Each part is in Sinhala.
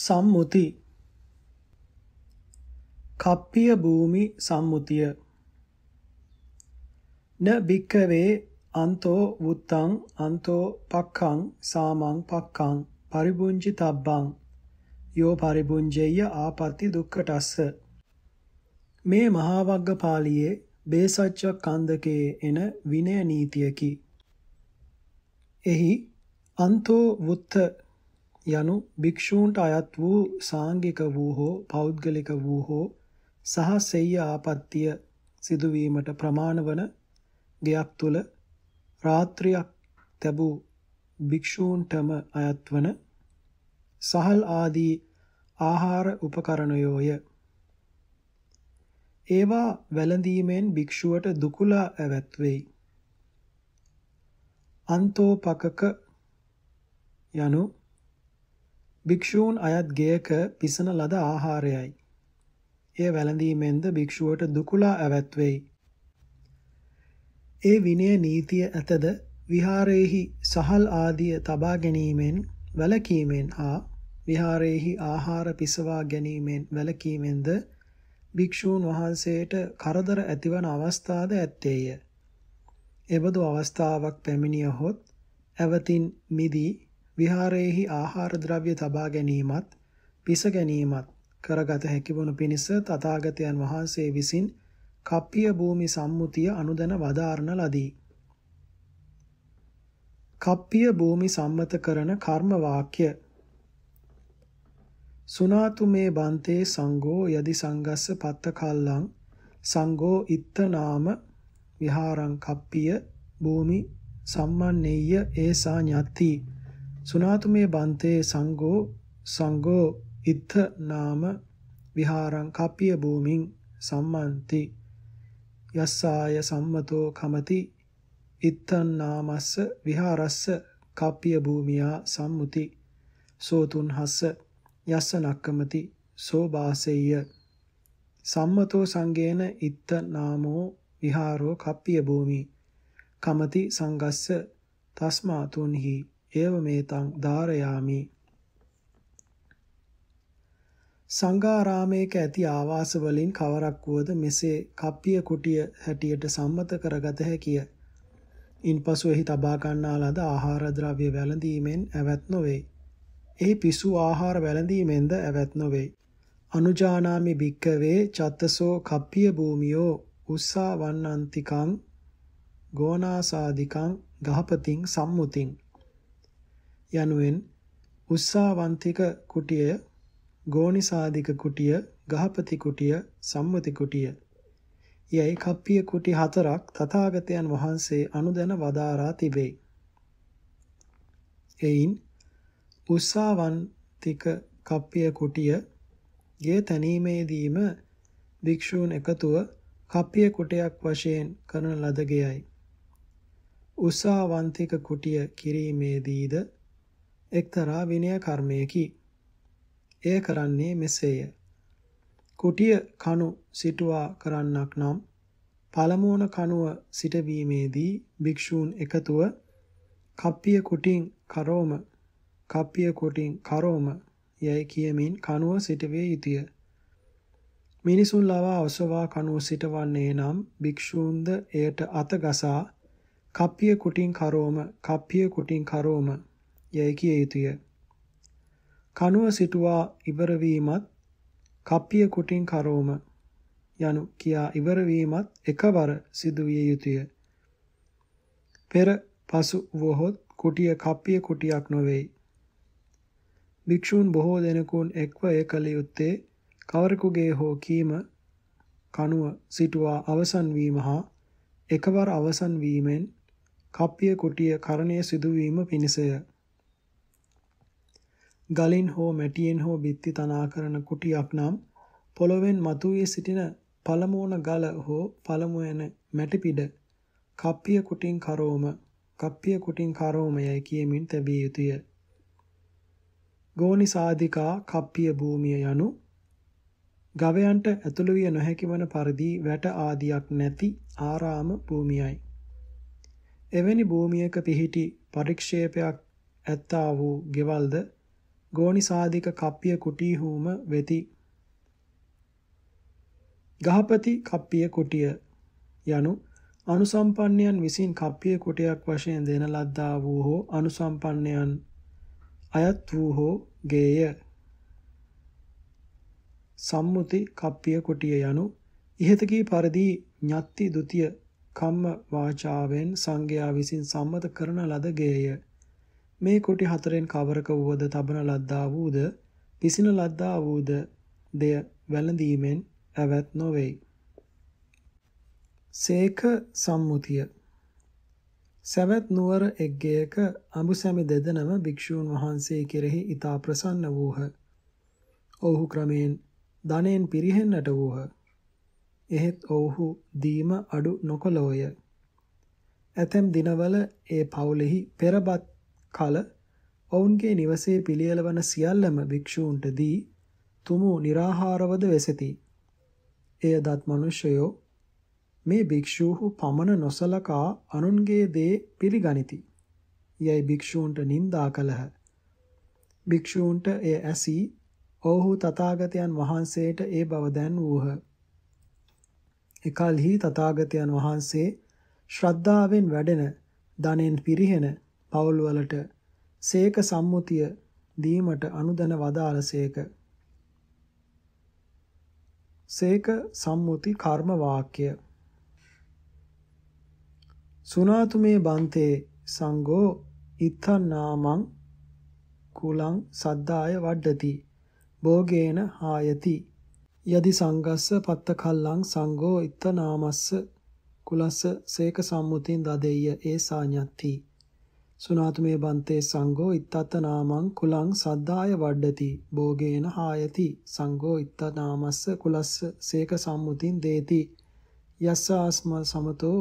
සම්මුති කප්පිය භූමි සම්මුතිය න බික්කවේ අන්තෝ වුත්තං අන්තෝ පක්ඛං සාමං පක්ඛං පරිබුංජි තබ්බං යෝ පරිබුංජෙය්‍ය ආපත්‍ති දුක්ඛටස්ස මේ මහා වග්ග පාළියේ බේසච්ච කන්දකේ එන විනය නීතියකි එහි අන්තෝ වුත්ත යනු භික්ෂූන්ට අයත් වූ සාංගික වූ හෝ පෞද්ගලික වූ හෝ සහ සෙය්‍ය ආපත්‍ය සිදුවීමට ප්‍රමාණ වන ගයක් තුල රාත්‍රියක් තැබූ භික්ෂූන්ටම අයත් වන සහල් ආදී ආහාර උපකරණයෝය ඒවා වැළඳීමෙන් භික්ෂුවට දුකුලා ඇවත් වෙයි අන්තෝපකක යනු භික්ෂූන් අයත් ගෙයක පිසන ලද ආහාරයයි. එය වැළඳීමෙන්ද භික්ෂුවට දුකුලා ඇවැත් වෙයි. ඒ විනය නීතිය ඇතද විහාරයේහි සහල් ආදිය තබා ගැනීමෙන් වැළකීමෙන් හා විහාරයේහි ආහාර පිසවා ගැනීමෙන් වැළකීමෙන්ද භික්ෂූන් වහන්සේට කරදර ඇතිවන අවස්ථාද ඇත්තේය. එබඳු අවස්ථාවක් පැමිණියහොත් ඇවතින් මිදී විහාරයේහි ආහාර ද්‍රව්‍ය තබා ගැනීමත් පිස ගැනීමත් කරගත හැකිවනු පිණිස තථාගතයන් වහන්සේ විසින් කප්පිය භූමි සම්මුතිය අනුදැන වදාරණ ලදී. කප්පිය භූමි සම්මත කරන කර්ම වාක්‍ය සුනාතු මේ බන්තේ සංඝෝ යදි සංගස්ස පත්ත කල්ලං සංඝෝ ඉත්ත නාම විහාරං කප්පිය භූමි සම්මන්නේය ඒසා ඤත්ති සුනාතුමේ බන්තේ සංඝෝ සංඝෝ ඉත්ථ නාම විහාරං කප්පිය භූමින් සම්මන්ති යස්සාය සම්මතෝ කමති ඉත්තන් නාමස්ස විහාරස්ස කප්පිය භූමියා සම්මුති සෝතුන් හස්ස යස්ස නක්කමති සෝ වාසෙය්‍ය සම්මතෝ සංගේන ඉත්ත නාමෝ විහාරෝ කප්පිය භූමි කමති සංගස්ස තස්මාතුන්හි ඒව මේතං ධාරයාමි සංඝාරාමයක ඇති ආවාස වලින් කවරක් වුවද මෙසේ කප්පිය කුටිය හැටියට සම්මත කරගත හැකිය. ඉන්පසු එහි තබා ගන්නා ලද ආහාර ද්‍රව්‍ය වැළඳීමෙන් ඇවත් නොවේ. එහි පිසු ආහාර වැළඳීමෙන්ද ඇවත් නොවේ. අනුජානාමි භික්කවේ චත්තසෝ කප්පිය භූමියෝ උස්සා වන්නන්තිකං ගෝනාසාධිකං ගහපතින් සම්මුතින් යනුවෙන් උස්සාවන්තික කුටිය, ගෝනිසාදික කුටිය, ගහපති කුටිය, සම්මති කුටිය යයි කප්පිය කුටි හතරක් තථාගතයන් වහන්සේ අනුදැන වදාරා තිබේ. එයින් උස්සාවන්තික කප්පිය කුටිය ගේ තනීමේදීම භික්ෂූන් එකතුව කප්පිය කුටයක් වශයෙන් කරන ලද ගෙයයි. උසාවන්තික කුටිය කිරීමේදීද එක්තරා විනය කර්මයකි. එය කරන්නේ මෙසේය. කුටිය කණු සිටුවා කරන්නක් නම් පළමුවන කණුව සිටවීමේදී භික්ෂූන් එකතුව කප්පිය කුටින් කරෝම කප්පිය කුටින් කරෝම යයි කියමින් කණුව සිටවිය යුතුය. මිනිසුන් ලවා ඔසවා කණුව සිටවන්නේ නම් භික්ෂූන්ද එයට අත ගසා කප්පිය කුටින් කරෝම කප්පිය කුටින් කරෝම යැයි කිය යුතුය. කනුව සිටුවා ඉවරවීමත් කප්පිය කුටින් කරෝම යනු කියා ඉවරවීමත් එකවර සිදුවිය යුතුය. පෙර පසු වොහොත් කුටිය කප්පිය කුටියක් නොවේ. භික්ෂූන් බොහෝ දෙනෙකුන් එක්ව ඒ කළ යුත්තේ කවරෙකුගේ හෝ කීම කනුව සිටුවා අවසන් වීම හා එකවර අවසන් වීමෙන් කප්පිය කුටිය කරණය සිදුවීම පිණිසය. ගලින් හෝ මැටියෙන් හෝ බිත්ති තනා කරන කුටියක් නම් පොළොවෙන් මතුවී සිටින පළමුවන ගල හෝ පළමුව එන මැටිපිඩ කප්පිය කුටින් කරෝම කප්පිය කුටින් කරෝමයයි කියමින් තැබිය යුතුය. ගෝනිසාධිකා කප්පිය භූමිය යනු ගවයන්ට ඇතුළු විය නොහැකි වන පරිදි වැට ආදියක් නැති ආරාම භූමියයි. එවැනි භූමියක පිහිටි පරික්ෂේපයක් ඇත්තා වූ ගෙවල්ද ගෝනිසාධික කප්පිය කුටීහූම වෙති. ගහපති කප්පිය කුටිය යනු අනුසම්පන්නයන් විසින් කප්පිය කුටයක් වශයෙන් දෙන ලද්දා වූ හෝ අනුසම්පන්නයන් අයත් වූ හෝ ගේය. සම්මුති කප්පිය කුටිය යනු ඉහතකී පරිදි ඤත්ති ဒ ුතිය කම්ම වාචාවෙන් සංඝයා විසින් සම්මත කරන ලද ගේය. මේ කුටි හතරෙන් කවරක වුවද තබන ලද්දා වූද පිසින ලද්දා වූද දෙය වැළඳීමෙන් ඇවැත් නොවේයි. සේක සම්මුතිය සැවැත් නුවර එක්ගේක අඹුසැමි දෙදෙනම භික්ෂූන් වහන්සේ කෙරෙහි ඉතා ප්‍රසන්න වූහ. ඔවුහු ක්‍රමයෙන් ධනෙන් පිරිහෙන්නට වූහ. එහෙත් ඔවුහු දීම අඩු නොකළෝය. ඇතැම් දිනවල ඒ පවුලෙහි පෙරබත් කල ඔවුන්ගේ නිවසේ පිළියෙලවන සියල්ලම භික්ෂූන්ට දී තුමු निराහාරවද වෙසෙති. එයදත් මිනිසයෝ මේ භික්ෂූහු පමණ නොසලකා අනුන්ගේ දේ පිළිගනිති. යයි භික්ෂූන්ට නින්දා කළහ. භික්ෂූන්ට එය ඇසි ඔවුහු තථාගතයන් වහන්සේට ඒ බව දැන් වූහ. එකල්හි තථාගතයන් වහන්සේ ශ්‍රද්ධාවෙන් වැඩෙන ධනෙන් පිරිහෙන පවුල් වලට සේක සම්මුතිය දීමට අනුදැන වදාළසේක. සේක සම්මුති කර්ම වාක්‍ය සුනාතුමේ බන්තේ සංඝෝ ඉත්තනාමං කුලං සද්දාය වඩ්ඩති භෝගේන හායති යදි සංගස්ස පත්තකල්ලං සංඝෝ ඉත්තනාමස්ස කුලස්ස සේක සම්මුතින් දදෙය්‍ය ඒ සාඤ්ඤත්ති සුනාතුමේ බන්තේ සංඝෝ ඉත්තත නාමං කුලං සද්දාය වඩ්ඩති භෝගේන හායති සංඝෝ ඉත්ත නාමස්ස කුලස්ස සේක සම්මුතින් දේති යස්ස ආස්ම සමතෝ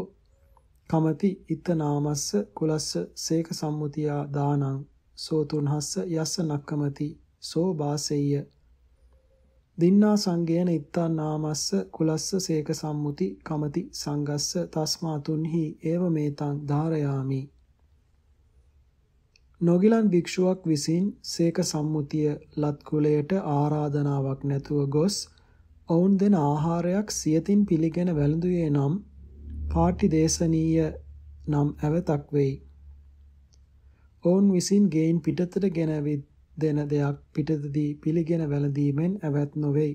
කමති ඉත්ත නාමස්ස කුලස්ස සේක සම්මුතියා දානං සෝ තුන්හස්ස යස්ස නක්කමති සෝ වාසෙය්‍ය දින්නා සංගයන ඉත්තා නාමස්ස කුලස්ස සේක සම්මුති කමති සංගස්ස තස්මා තුන්හි ඒව මේතං ධාරයාමි නොගිලන් භික්ෂුවක් විසින් සේක සම්මුතිය ලත් කුලයට ආරාධනාවක් නැතුව ගොස් ඔවුන් දෙන ආහාරයක් සියතින් පිළිගෙන වැළඳුවේ නම් පාටි දේශනීය නම් ඇවතක් වෙයි. ඔවුන් විසින් ගේයින් පිටතට ගෙනවිත් දෙන දෙයක් පිටතදී පිළිගෙන වැළඳීමෙන් ඇවත් නොවේ.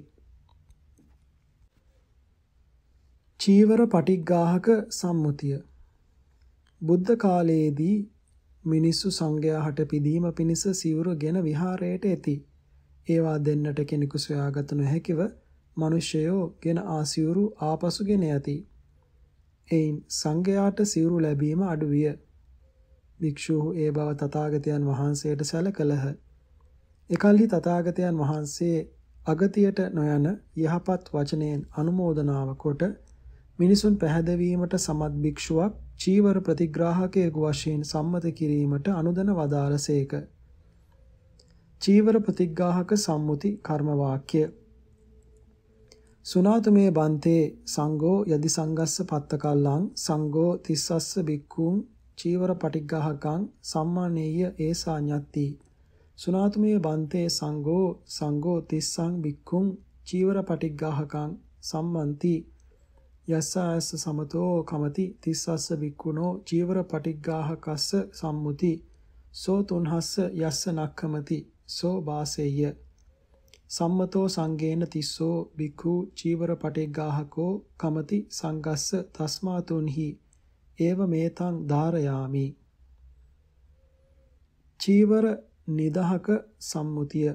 චීවර පටිග්ගාහක සම්මුතිය බුද්ධ කාලයේදී මිනිස්සු සංඝයා හට පිදීම පිණිස සිවුරුගෙන විහාරයට එති. ඒවා දෙන්නට කෙනෙකු සොයාගත නොහැකිව මිනිසයෝ ගෙන ආසියුරු ආපසුගෙන යති. එයින් සංඝයාට සිවුරු ලැබීම අඩු විය. භික්ෂූහු ඒ බව තථාගතයන් වහන්සේට සැලකලහ. එකල්හි තථාගතයන් වහන්සේ අගතියට නොයන යහපත් වචනයෙන් අනුමෝදනාව කොට මිනිසුන් පැහැදවීමට සමත් භික්ෂුවක් චීවර ප්‍රතිග්‍රාහකයෙකු වශයෙන් සම්මත කිරීමට අනුදන වදාළසේක. චීවර ප්‍රතිග්‍රාහක සම්මුති කර්ම වාක්‍ය සුනාතමේ බන්තේ සංඝෝ යදි සංගස්ස පත්තකල්ලං සංඝෝ තිස්සස්ස බික්ඛුං චීවර පටිග්ගහකං සම්මානේය ඒසා ඤත්ති සුනාතමේ බන්තේ සංඝෝ සංඝෝ තිස්සං බික්ඛුං චීවර පටිග්ගහකං සම්මන්ති යස්සාස්ස සමතෝ කමති තිස්සස්ස වික්කුණෝ චීවර පටිග්ගාහකස්ස සම්මුති සෝ තුන්හස්ස යස්ස නක්ඛමති සෝ වාසෙය්‍ය සම්මතෝ සංගේන තිස්සෝ බිකු චීවර පටිග්ගාහකෝ කමති සංගස්ස තස්මා තුන්හි ඒව මේතං ධාරයාමි චීවර නිදහක සම්මුතිය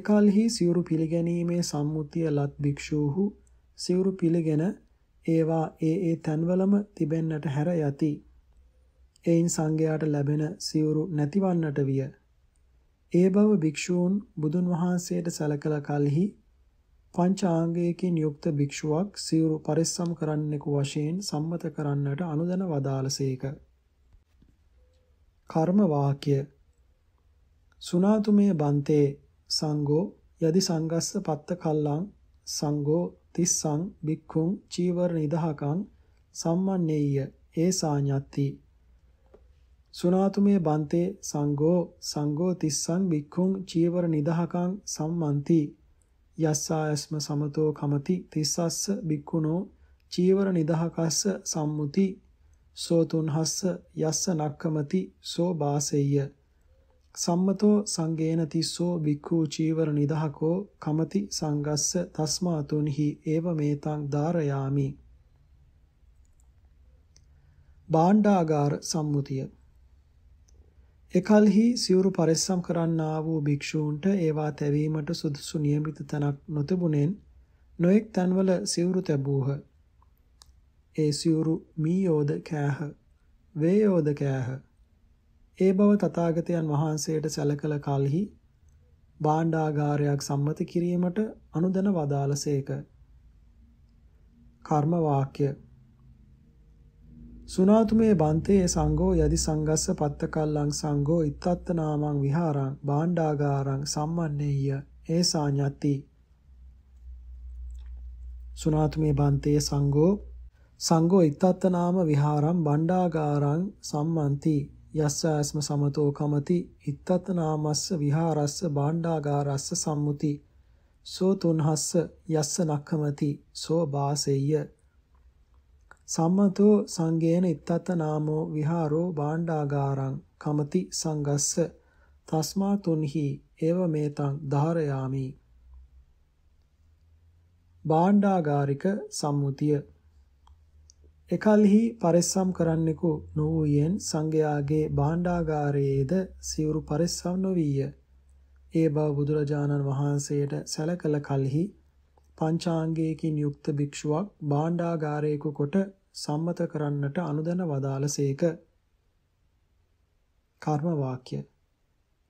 එකල්හි සිවුරු පිළිගැනීමේ සම්මුතිය ලත් භික්ෂූහු සිවුරු පිළිගෙන ඒවා ඒ ඒ තැන්වලම තිබෙන්නට හැර යති. එයින් සංඝයාට ලැබෙන සිවුරු නැතිවන්නට විය. ඒ බව භික්ෂූන් බුදුන් වහන්සේට සැලකලා කලෙහි පංචාංගයකින් යුක්ත භික්ෂුවක් සිවුරු පරිස්සම් කරන්නෙකු වශයෙන් සම්මත කරන්නට අනුදැන වදාළසේක. කර්ම වාක්‍ය සුනාතුමේ බන්තේ සංඝෝ යදි සංගස්ස පත්ත කල්ලං සංඝෝ තිස්සං බික්ඛුං චීවර නිදහකං සම්මන්නේය ඒසාඤ්ඤත්ති සුනාතුමේ බන්තේ සංඝෝ සංඝෝ තිස්සං බික්ඛුං චීවර නිදහකං සම්මන්ති යස්සායස්ම සමතෝ කමති තිස්සස්ස බික්ඛුනෝ චීවර නිදහකස්ස සම්මුති සෝ තුන්හස්ස යස්ස නක්කමති සෝ වාසෙය්‍ය සම්මතෝ සංගේන තිස්සෝ වික්ඛු චීවර නිදහකෝ කමති සංගස්ස තස්මාතුන්හි ඒව මේතං ධාරයාමි බාණ්ඩාගාර සම්මුතිය එකල්හි සිවුරු පරිස්සම් කරන්නා වූ භික්ෂූන්ට ඒවා තැවීමට සුදුසු નિયમિત තනක් නොතිබුණෙන් නොඑක් තන්වල සිවුරු තැබූහ ඒ සිවුරු මීයෝද කෑහ වේයෝද කෑහ ඒ බව තථාගතයන් වහන්සේට සැලකල කලෙහි භාණ්ඩාගාරයක් සම්මත කිරීමට අනුදැන වදාළසේක. කර්ම වාක්‍ය සුනාතුමේ බන්තේ සංඝෝ යදි සංගස්ස පත්තකල්ලං සංඝෝ ඉත්තත් නාමං විහාරං භාණ්ඩාගාරං සම්මන්නේය ඒ සාඤ්ඤති සුනාතුමේ බන්තේ සංඝෝ සංඝෝ ඉත්තත් නාම විහාරං භණ්ඩාගාරං සම්මන්ති යස්ස ආස්ම සමතෝ කමති ඉත්තත් නාමස්ස විහාරස්ස භාණ්ඩාගාරස්ස සම්මුති සෝ තුන්හස්ස යස්ස නක්ඛමති සෝ වාසෙය්‍ය සම්මතෝ සංගේන ඉත්තත් නාමෝ විහාරෝ භාණ්ඩාගාරං කමති සංගස්ස තස්මා තුන්හි එව මේතං ධාරයාමි භාණ්ඩාගාරික සම්මුතිය එකල්හි පරිස්සම් කරන්නෙකු නොවූයෙන් සංඝයාගේ භාණ්ඩාගාරයේද සිවුරු පරිස්සම් නොවීය. ඒ බව බුදුරජාණන් වහන්සේට සැලකල කලෙහි පංචාංගයකින් යුක්ත භික්ෂුවක් භාණ්ඩාගාරයෙකු කොට සම්මත කරන්නට අනුදැන වදාළසේක. කර්ම වාක්‍ය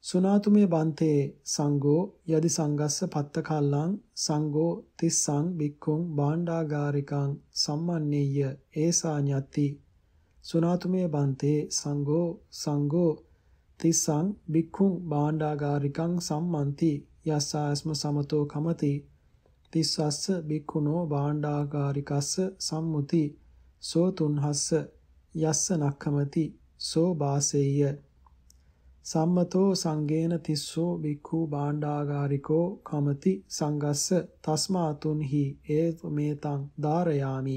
සුනාතුමේ බන්තේ සංඝෝ යදි සංගස්ස පත්තකල්ලං සංඝෝ තිස්සං බික්ඛුං බාණ්ඩාගාරිකං සම්මන්නේය ඒසා ඤති සුනාතුමේ බන්තේ සංඝෝ සංඝෝ තිස්සං බික්ඛුං බාණ්ඩාගාරිකං සම්මන්ති යස්සාස්ම සමතෝ කමති තිස්සස්ස බික්ඛුනෝ බාණ්ඩාගාරිකස්ස සම්මුති සෝ තුන්හස්ස යස්ස නක්ඛමති සෝ වාසෙය්‍ය සම්මතෝ සංගේන තිස්සෝ බික්ඛු භාණ්ඩාගාරිකෝ කමති සංගස්ස තස්මාතුන්හි ඒත මේතං ධාරයාමි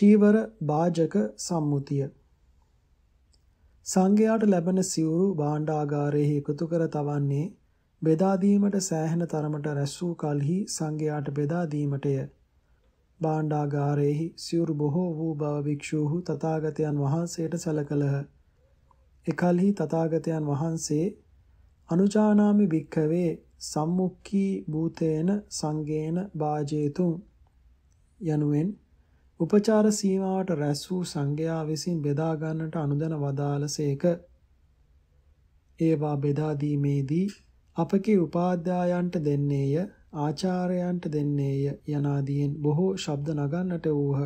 චීවර වාජක සම්මුතිය සංඝයාට ලැබෙන සිවුරු භාණ්ඩාගාරයේ එකතු කර තවන්නේ බෙදා දීමට සෑහෙන තරමට රැස් වූ කලෙහි සංඝයාට බෙදා දීමටය භාණ්ඩාගාරයෙහි සිවුරු බොහෝ වූ බව භික්ෂූහු තථාගතයන් වහන්සේට සැලකළහ. එකල්හි තථාගතයන් වහන්සේ අනුජානාමි භික්ඛවේ සම්මුක්ඛී භූතේන සංගේන වාජේතුම් යනුවෙන් උපචාර සීමාවට රැස් වූ සංඝයා විසින් බෙදා ගන්නට අනුදැන වදාළසේක. ඒවා බෙදා දීමේදී අපගේ උපාධ්‍යායන්ට දෙන්නේය ආචාර්යයන්ට දෙන්නේය යනාදීන් බොහෝ ශබ්ද නගන්නට වූහ.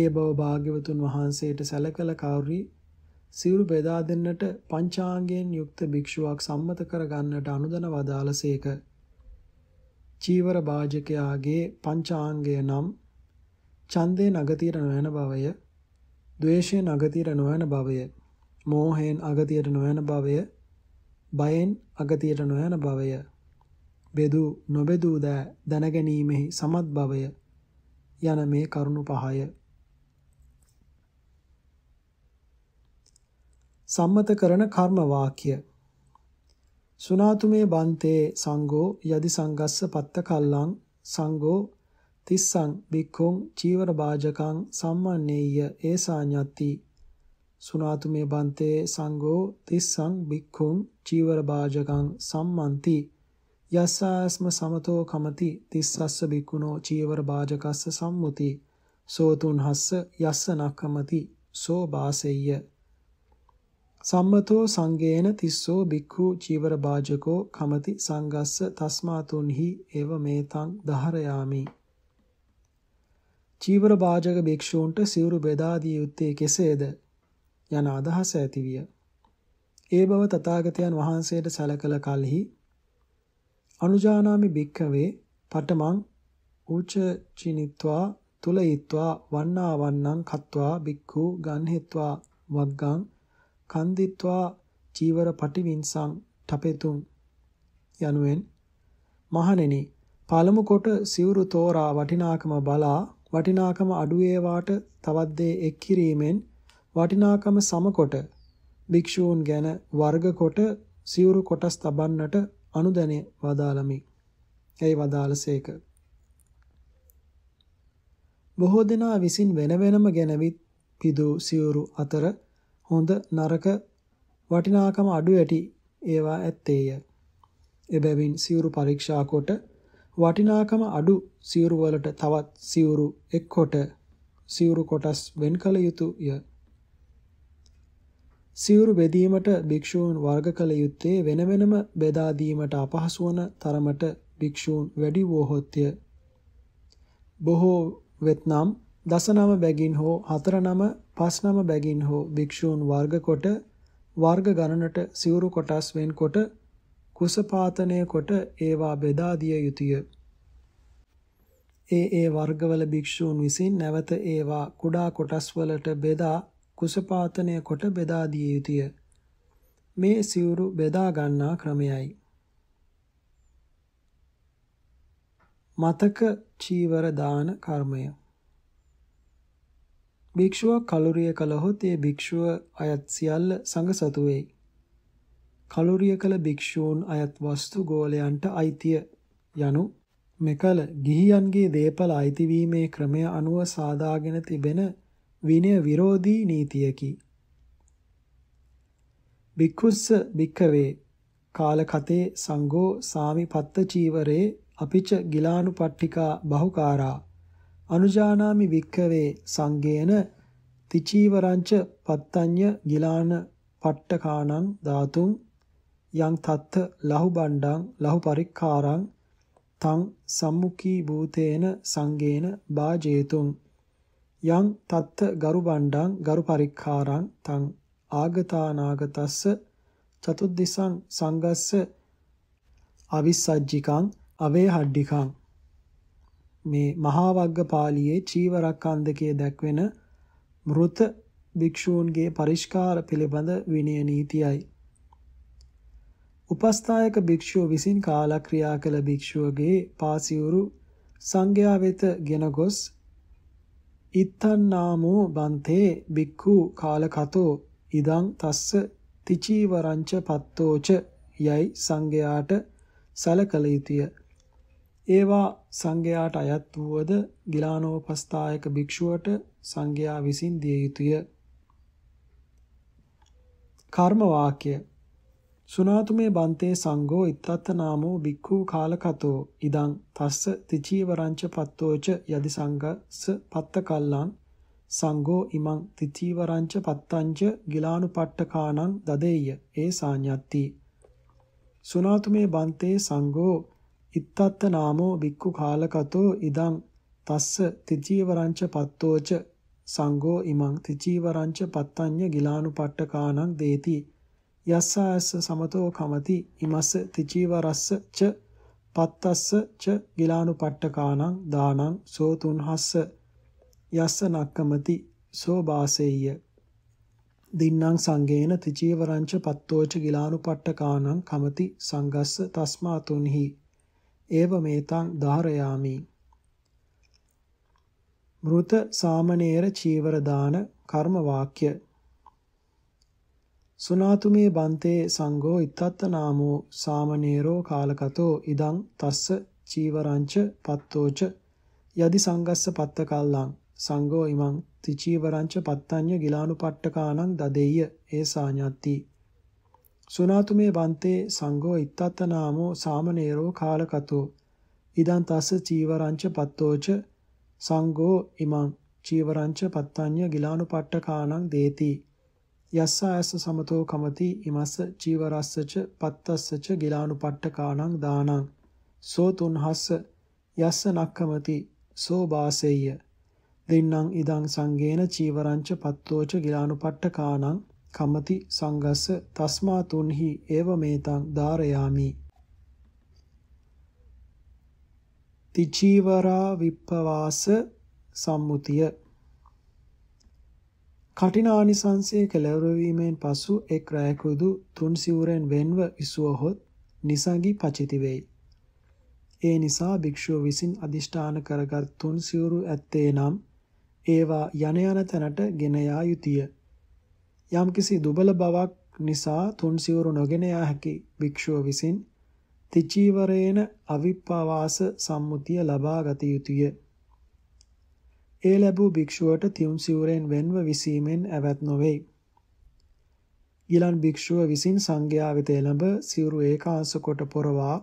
ඒ බව භාග්‍යවතුන් වහන්සේට සැලකල කවුරි සිවුරු බෙදා දෙන්නට පංචාංගයෙන් යුක්ත භික්ෂුවක් සම්මත කර ගන්නට අනුදන වදාළසේක. චීවර භාජකයාගේ පංචාංගය නම් ඡන්දේ නගතියට නොයන භවය, ද්වේෂයේ නගතියට නොයන භවය, මෝහයෙන් අගතියට නොයන භවය, බයෙන් අගතියට නොයන භවය, බෙදූ නොබෙදූ දෑ දැනගැනීමෙහි සමත් බවය යන මේ කරුණු පහය සම්මත කරන කර්ම වාක්‍ය සුනාතුමේ බන්තේ සංඝෝ යදි සංගස්ස පත්ත කල්ලං සංඝෝ තිස්සං බික්ඛුං චීවර බාජකං සම්මන්නේය ඒසාඤ්ඤති සුනාතුමේ බන්තේ සංඝෝ තිස්සං බික්ඛුං චීවර බාජකං සම්මන්ති යස්සාස්ම සමතෝ කමති තිස්සස්ස බික්කුණෝ චීවර බාජකස්ස සම්මුති සෝතුන් හස්ස යස්ස නක්කමති සෝ බාසෙය්‍ය සම්මතෝ සංගේන තිස්සෝ බික්ඛු චීවර බාජකෝ කමති සංගස්ස තස්මාතුන්හි එව මේතං දහරයාමි චීවර බාජක භික්ෂූන්ට සිවුරු බෙදා දිය යුත්තේ කෙසේද යන අදහස ඇතිවිය ඒ බව තථාගතයන් වහන්සේට සැලකල කලෙහි අනුජානාමි භික්ඛවේ පඨමං ඌච චිනිත්වා තුලයිත්වා වන්නා වන්නං කତ୍වා භික්ඛු ගන්හෙත්වා වග්ගං කන්දිත්වා චීවර පටිවින්සං තපෙතුම් යනුවෙන් මහණෙනි පළමු කොට සිවුරු තෝරා වටිනාකම බලා වටිනාකම අඩුවේ වාට තවත් දේ එක් කිරීමෙන් වටිනාකම සමකොට භික්ෂූන් ගැන වර්ග කොට සිවුරු කොටස් තබන්නට අනුදැන වදාළමි. ඇයි වදාළසේක. බොහෝ දෙනා විසින් වෙන වෙනම ගැනවිත් පිදූ සිවුරු අතර හොඳ නරක වටිනාකම අඩු ඇති ඒවා ඇත්තේය. එබැවින් සිවුරු පරීක්ෂා කොට වටිනාකම අඩු සිවුරු වලට තවත් සිවුරු එක් කොට සිවුරු කොටස් වෙන් කළ යුතුය. සිවුරු බෙදීමට භික්ෂූන් වර්ග කළ යුත්තේ වෙන වෙනම බෙදා දීමට අපහසු වන තරමට භික්ෂූන් වැඩි වූහොත්ය. බොහෝ වෙත්නම් දසනම බැගින් හෝ හතරනම පස්නම බැගින් හෝ භික්ෂූන් වර්ග කොට වර්ග ගණනට සිවුරු කොටස් වෙන්කොට කුසපාතනය කොට ඒවා බෙදා දිය යුතුය. ඒ ඒ වර්ගවල භික්ෂූන් විසින් නැවත ඒවා කුඩා කොටස්වලට බෙදා කුසපාතනය කොට බෙදා දිය යුතුය. මේ සිවුරු බෙදා ගන්නා ක්‍රමයයි. මතක චීවර දාන කර්මය භික්ෂුවක් කලුරිය කළහොත් ඒ භික්ෂුව අයත් සියල්ල සංඝ සතු වෙයි. කලුරිය කළ භික්ෂූන් අයත් වස්තු ගෝලයන්ට අයිතිය යනු මෙකල ගිහියන්ගේ දේපල අයිතිවීමේ ක්‍රමය අනුව සාදාගෙන තිබෙන විනය විරෝධී නීතියකි. භික්ඛුස්ස භික්ඛවේ කාලකතේ සංඝෝ සාමිපත්ත චීවරේ අපිච ගිලානුපට්ඨිකා බහුකාරා අනුජානාමි වික්කවේ සංගේන තිචීවරංච පත්තඤ්ඤ ගිලාන පට්ඨකාණං ධාතුං යං තත්ත ලහු බණ්ඩං ලහු පරික්කාරං තං සම්මුඛී භූතේන සංගේන බාජේතුං යං තත්ත ගරු බණ්ඩං ගරු පරික්ඛාරං තං ආගතානාගතස්ස චතුද්දිසං සංගස්ස අවිස්සජ්ජිකං අවේහඩ්ඩිකං මේ මහා වග්ග පාළියේ චීවරක් අන්දකයේ දැක්වෙන මෘත භික්ෂූන්ගේ පරිස්කාර පිළිබඳ විනය නීතියයි. උපස්ථායක භික්ෂුව විසින් කාලක්‍රියා කළ භික්ෂුවගේ පාසිවුරු සංඝයා වෙත ගෙන ගොස් ඉත්තන්නාමෝ බන්තේ බික්ඛු කාලකතෝ ඉදං තස්ස තිචීවරංච පත්තෝච යයි සංඝයාට සලකල යුතුය. ඒවා සංඝයාට අයත් වූවද ගිලානෝපස්ථායක භික්ෂුවට සංඝයා විසින් දිය යුතුය. කර්ම වාක්‍ය සුනාතුමේ බන්තේ සංඝෝ ඉත්තත් නාමෝ බික්ඛු කාලකතෝ ඉදං තස්ස තිචීවරංච පත්තෝච යදි සංඝස්ස පත්ත කල්ලං සංඝෝ ඉමං තිචීවරංච පත්තංච ගිලානුපට්ඨකානං දදේය ඒ සාඤ්ඤත්ති සුනාතුමේ බන්තේ සංඝෝ ඉත්තත් නාමෝ බික්ඛු කාලකතෝ ඉදං තස්ස තිචීවරංච පත්තෝච සංඝෝ ඉමං තිචීවරංච පත්තඤ්ඤ ගිලානුපට්ඨකානං දේති යස්සාස්ස සමතෝ කමති ඉමස්ස තිචීවරස්ස ච පත්තස්ස ච ගිලානුපට්ඨකානං දානං සෝ තුන්හස්ස යස්ස නක්කමති සෝ වාසෙය්‍ය දින්නම් සංගේන තිචීවරංච පත්තෝච ගිලානුපට්ඨකානං කමති සංගස්ස තස්මා තුන්හි ඒව මේතං ධාරයාමි මෘත සාමණේර චීවර දාන කර්ම වාක්‍ය සුනාතුමේ බන්තේ සංඝෝ ඉත්තත්ත නාමෝ සාමනීරෝ කාලකතෝ ඉදං තස්ස චීවරංච පත්තෝච යදි සංගස්ස පත්ත කල්ලං සංඝෝ ඉමං තිචීවරංච පත්තඤ්ඤ ගිලානුපට්ඨකානං දදෙය්‍ය ඒ සාඤ්ඤත්ති සුනාතුමේ බන්තේ සංඝෝ ඉත්තත්ත නාමෝ සාමනීරෝ කාලකතෝ ඉදං තස්ස චීවරංච පත්තෝච සංඝෝ ඉමං චීවරංච පත්තඤ්ඤ ගිලානුපට්ඨකානං දේති යස්සා ඇස්ස සමතෝ කමති ඉමස්ස චීවරස්සච පත්තස්සච ගිලානුපට්ඨකාණං දානං සෝ තුන්හස්ස යස්ස නක්ඛමති සෝ වාසෙය්‍ය දින්නම් ඉදං සංගේන චීවරංච පත්තෝච ගිලානුපට්ඨකාණං කමති සංගස්ස තස්මා තුන්හි ඒව මේතං ධාරයාමි තිචීවරා විප්පවාස සම්මුතිය කටිනානිසංසය කෙලවරවීමෙන් පසු එක් රෑකුදු තුන් සිවුරෙන් වෙන්ව ඉසුවහොත් නිසඟි පචිති වෙයි. ඒ නිසා භික්ෂුව විසින් අදිෂ්ඨාන කරගත් තුන් සිවුරු ඇත්තේ නම් ඒවා යන යන තැනට ගෙන යා යුතුය. යම්කිසි දුබල බවක් නිසා තුන් සිවුරු නොගෙන යා හැකි භික්ෂුව විසින් තිචීවරේන අවිප්පවාස සම්මුතිය ලබා ගත යුතුය. ඒ ලැබූ භික්ෂුවට තියුම් සිවුරෙන් වෙන්ව විසීමෙන් ඇවැත් නොවේ. ඊළන් භික්ෂුව විසින් සංඝයා වෙත එළඹ සිවුරු ඒකාංශ කොට පොරවා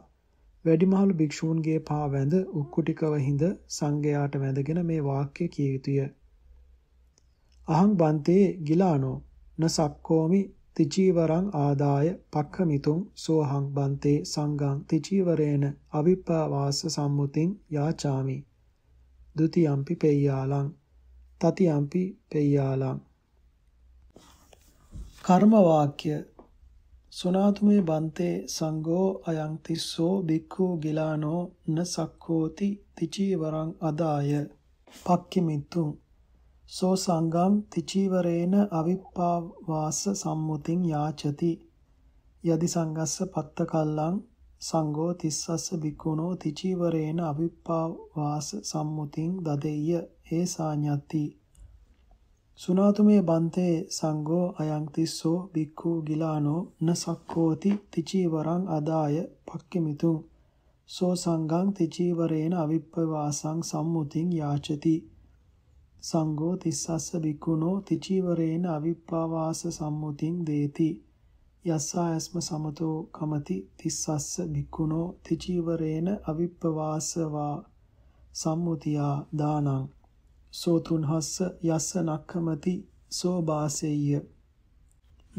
වැඩිමහල් භික්ෂූන්ගේ පා වැඳ උක්කුටිකව හිඳ සංඝයාට වැඳගෙන මේ වාක්‍ය කිය යුතුය. අහං බන්තේ ගිලානෝ නසක්කෝමි තිචීවරං ආදාය පක්ඛමිතුං සෝහං බන්තේ සංඝං තිචීවරේන අවිප්පවාස සම්මුතින් යාචාමි. ද්විතියම්පි පෙය්‍යාලං තතියම්පි පෙය්‍යාලං කර්ම වාක්‍ය සුනාතුමේ බන්තේ සංඝෝ අයං තිස්සෝ බික්ඛු ගිලානෝ න සක්ඛෝති තිචීවරං අදාය පක්ඛිමිත්තු සෝ සංඝං තිචීවරේන අවිප්පාවාස සම්මුතින් යාචති යදි සංගස්ස පත්ත කල්ලං සංඝෝ තිස්සස්ස බික්කුණෝ තිචීවරේන අවිප්පාවාස සම්මුතින් දදෙය්‍ය ඒ සාඤ්ඤති සුනාතුමේ බන්තේ සංඝෝ අයං තිස්සෝ බික්ඛු ගිලානෝ නසක්කෝති තිචීවරං අදාය පක්කමිතුං සෝ සංඝං තිචීවරේන අවිප්පවාසං සම්මුතින් යාචති සංඝෝ තිස්සස්ස බික්ඛුනෝ තිචීවරේන අවිප්පවාස සම්මුතින් දේති යස්සායස්ම සමතෝ කමති තිස්සස්ස භික්ඛුනෝ තිචීවරේන අවිප්පවාසවා සම්මුතියා දානං සෝතුන්හස්ස යස්ස නක්ඛමති සෝබාසෙය්‍ය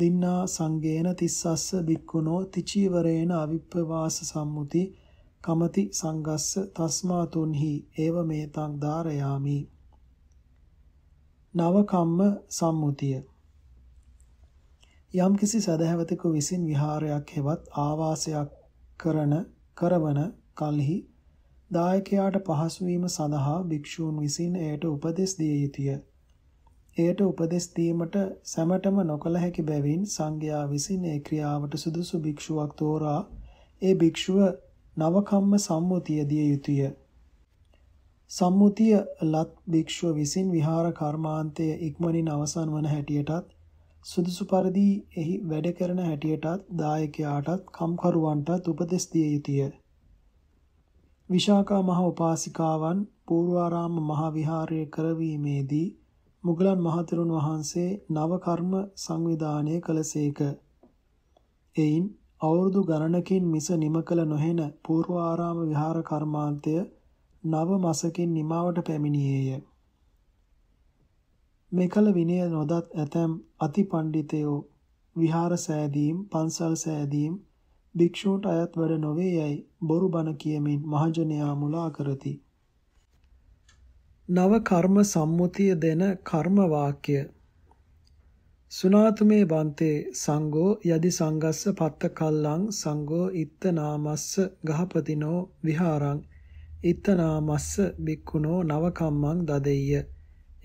දින්නා සංගේන තිස්සස්ස භික්ඛුනෝ තිචීවරේන අවිප්පවාස සම්මුති කමති සංගස්ස තස්මා තුන්හි ඒව මේතං ධාරයාමි නව කම්ම සම්මුතිය යම්කිසි සදහැවතෙකු විසින් විහාරයක් හෙවත් ආවාසයක් කරන කරවන කල්හි දායකයාට පහසු වීම සඳහා භික්ෂූන් විසින් එයට උපදෙස් දිය යුතුය. එයට උපදෙස් දීමට සැමටම නොකල හැකි බැවින් සංඝයා විසින් ඒ ක්‍රියාවට සුදුසු භික්ෂුවක් තෝරා ඒ භික්ෂුව නවකම්ම සම්මුතිය දිය යුතුය. සම්මුතිය ලත් භික්ෂුව විසින් විහාර කර්මාන්තය ඉක්මනින් අවසන් වන හැටියටත් සුදුසු පරිදි එහි වැඩ කරන හැටියටත් දායකයාටත් කම්කරුවන්ටත් උපදෙස් දිය යුතුය. විශාකා මහ උපාසිකාවන් පූර්වාරාම මහ විහාරයේ කරවීමේදී මුගලන් මහතෙරුන් වහන්සේ නව කර්ම සංවිධානය කළසේක. එයින් අවුරුදු ගණනකින් මිස නිම කළ නොහෙන පූර්වාරාම විහාර කර්මාන්තය නව මසකින් නිමාවට පැමිණියේය. මෙකල විනය නොදත් ඇතැම් අතිපණ්ඩිතයෝ විහාර සෑදීම් පන්සල් සෑදීම් භික්ෂූන්ට අයත් වැඩ නොවේ යයි බොරු බණ කියමින් මහජනයා මුලා කරති. නව කර්ම සම්මුතිය දෙන කර්ම වාක්‍ය සුනාතුමේ බන්තේ සංඝෝ යදි සංගස්ස පත්ත කල්ලං සංඝෝ ඉත්ත නාමස්ස ගහපතිනෝ විහාරං ඉත්ත නාමස්ස බික්ඛුනෝ නව කම්මං දදෙය්‍ය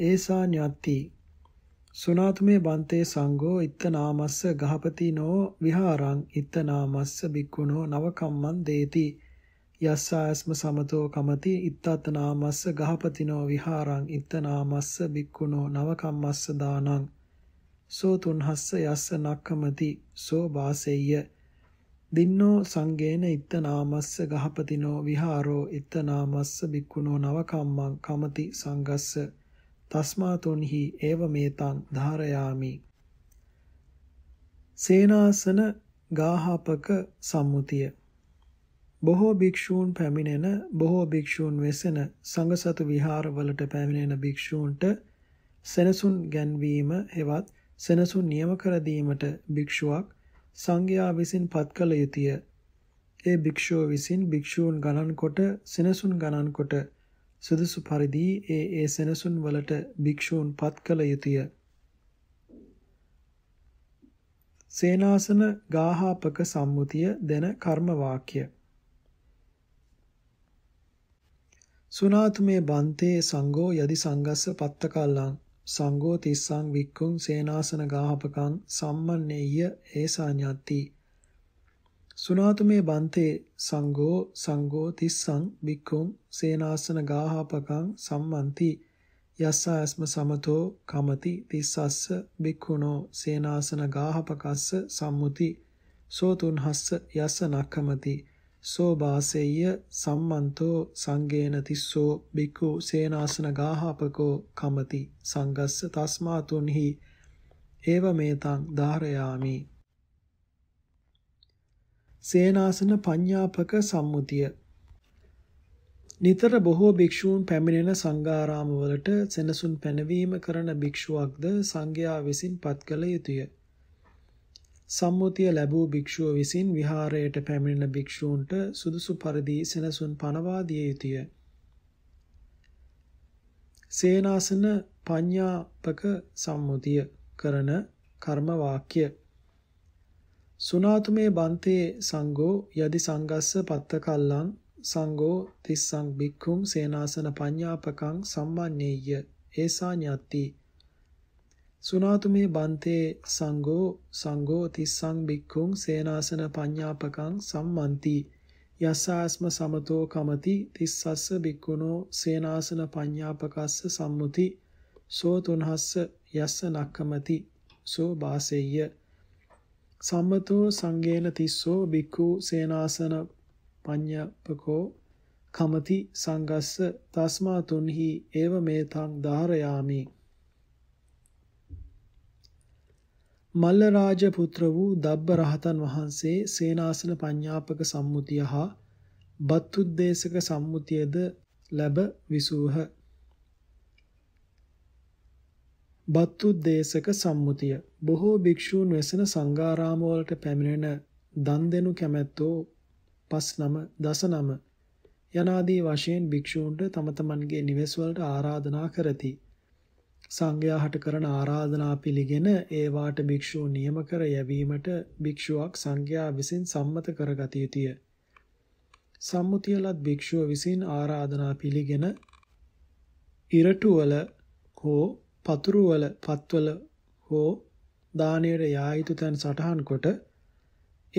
ඒසා ඤත්ති සුනාතුමේ බන්තේ සංඝෝ ඉත්තනාමස්ස ගහපතිනෝ විහාරං ඉත්තනාමස්ස බික්ඛුනෝ නවකම්මන් දේති යස්සාස්ම සමතෝ කමති ඉත්තතනාමස්ස ගහපතිනෝ විහාරං ඉත්තනාමස්ස බික්ඛුනෝ නවකම්මස්ස දානං සෝ තුන්හස්ස යස්ස නක්කමති සෝ වාසෙය්‍ය දින්නෝ සංගේන ඉත්තනාමස්ස ගහපතිනෝ විහාරෝ ඉත්තනාමස්ස බික්ඛුනෝ නවකම්මං කමති සංගස්ස තස්මාතුන්හි ඒව මේතං ධාරයාමි සේනාසන ගාහපක සම්මුතිය බොහෝ භික්ෂූන් පැමිණෙන බොහෝ භික්ෂූන් වෙසෙන සංඝසතු විහාරවලට පැමිණෙන භික්ෂූන්ට සෙනසුන් ගැන්වීම හෙවත් සෙනසුන් නියම කර දීමට භික්ෂුවක් සංඝයා විසින් පත් කළ යුතුය ඒ භික්ෂුව විසින් භික්ෂූන් ගණන් කොට සෙනසුන් ගණන් කොට සුදුසු පරිදි ඒ ඒ සෙනසුන් වලට භික්ෂූන් පත් කළ යුතුය. සේනාසන ගාහාපක සම්මුතිය දෙන කර්ම වාක්‍ය සුනාතුමේ බන්තේ සංඝෝ යදි සංගස්ස පත්තකල්ලං සංඝෝ තිස්සං වික්කුං සේනාසන ගාහපකං සම්මන්නේය ඒසාඤ්ඤති සුනාතුමේ බන්තේ සංඝෝ සංඝෝ තිස්සං බික්ඛුං සේනාසන ගාහපකං සම්මන්ති යස්සාස්ම සමතෝ කමති තිස්සස්ස බික්ඛුනෝ සේනාසන ගාහපකස්ස සම්මුති සෝතුන්හස්ස යස්ස නක්ඛමති සෝ වාසෙය්‍ය සම්මන්තෝ සංගේන තිස්සෝ බිකු සේනාසන ගාහපකෝ කමති සංගස්ස තස්මා තුන්හි ඒව මේතං ධාරයාමි සේනාසන පඤ්ඤාපක සම්මුතිය නිතර බොහෝ භික්ෂූන් පැමිණෙන සංඝාරාමවලට සෙනසුන් පැනවීම කරන භික්ෂුවක්ද සංඝයා විසින් පත් කළ යුතුය. සම්මුතිය ලැබූ භික්ෂුව විසින් විහාරයට පැමිණෙන භික්ෂූන්ට සුදුසු පරිදි සෙනසුන් පනවා දිය යුතුය. සේනාසන පඤ්ඤාපක සම්මුතිය කරන කර්ම වාක්‍ය සුනාතුමේ බන්තේ සංඝෝ යදි සංගස්ස පත්තකල්ලං සංඝෝ තිස්සං භික්ඛුං සේනාසන පඤ්ඤාපකං සම්මන්නේය ඒසා ඤාති සුනාතුමේ බන්තේ සංඝෝ සංඝෝ තිස්සං භික්ඛුං සේනාසන පඤ්ඤාපකං සම්මන්ති යස්සාස්ම සමතෝ කමති තිස්සස්ස භික්ඛුනෝ සේනාසන පඤ්ඤාපකස්ස සම්මුති සෝ තුන්හස්ස යස්ස නක්කමති සෝ වාසෙය්‍ය සම්මතෝ සංගේන තිස්සෝ බික්ඛු සේනාසන පඤ්ඤපකෝ කමති සංගස්ස තස්මා තුන්හි ඒව මේතං ධාරයාමි මල්ලරාජ පුත්‍ර වූ දබ්බ රහතන් වහන්සේ සේනාසන පඤ්ඤාපක සම්මුතිය හා බත්තුද්දේශක සම්මුතියද ලැබ විසූහ බත්තුද්දේශක සම්මුතිය බොහෝ භික්ෂූන් වෙසෙන සංඝාරාම වලට පැමිණෙන දන් දෙනු කැමැත්තෝ පස් නම දස නම යනාදී වශයෙන් භික්ෂූන්ට තම තමන්ගේ නිවෙස් වලට ආරාධනා කරති සංඝයා හට කරන ආරාධනා පිළිගෙන ඒ වාට භික්ෂූන් නියම කර යැවීමට භික්ෂුවක් සංඝයා විසින් සම්මත කරගත යුතුය සම්මුතියලත් භික්ෂුව විසින් ආරාධනා පිළිගෙන ඉරටුවල හෝ පතුරුවල පත්වල හෝ දානයට යා යුතු තැන් සටහන් කොට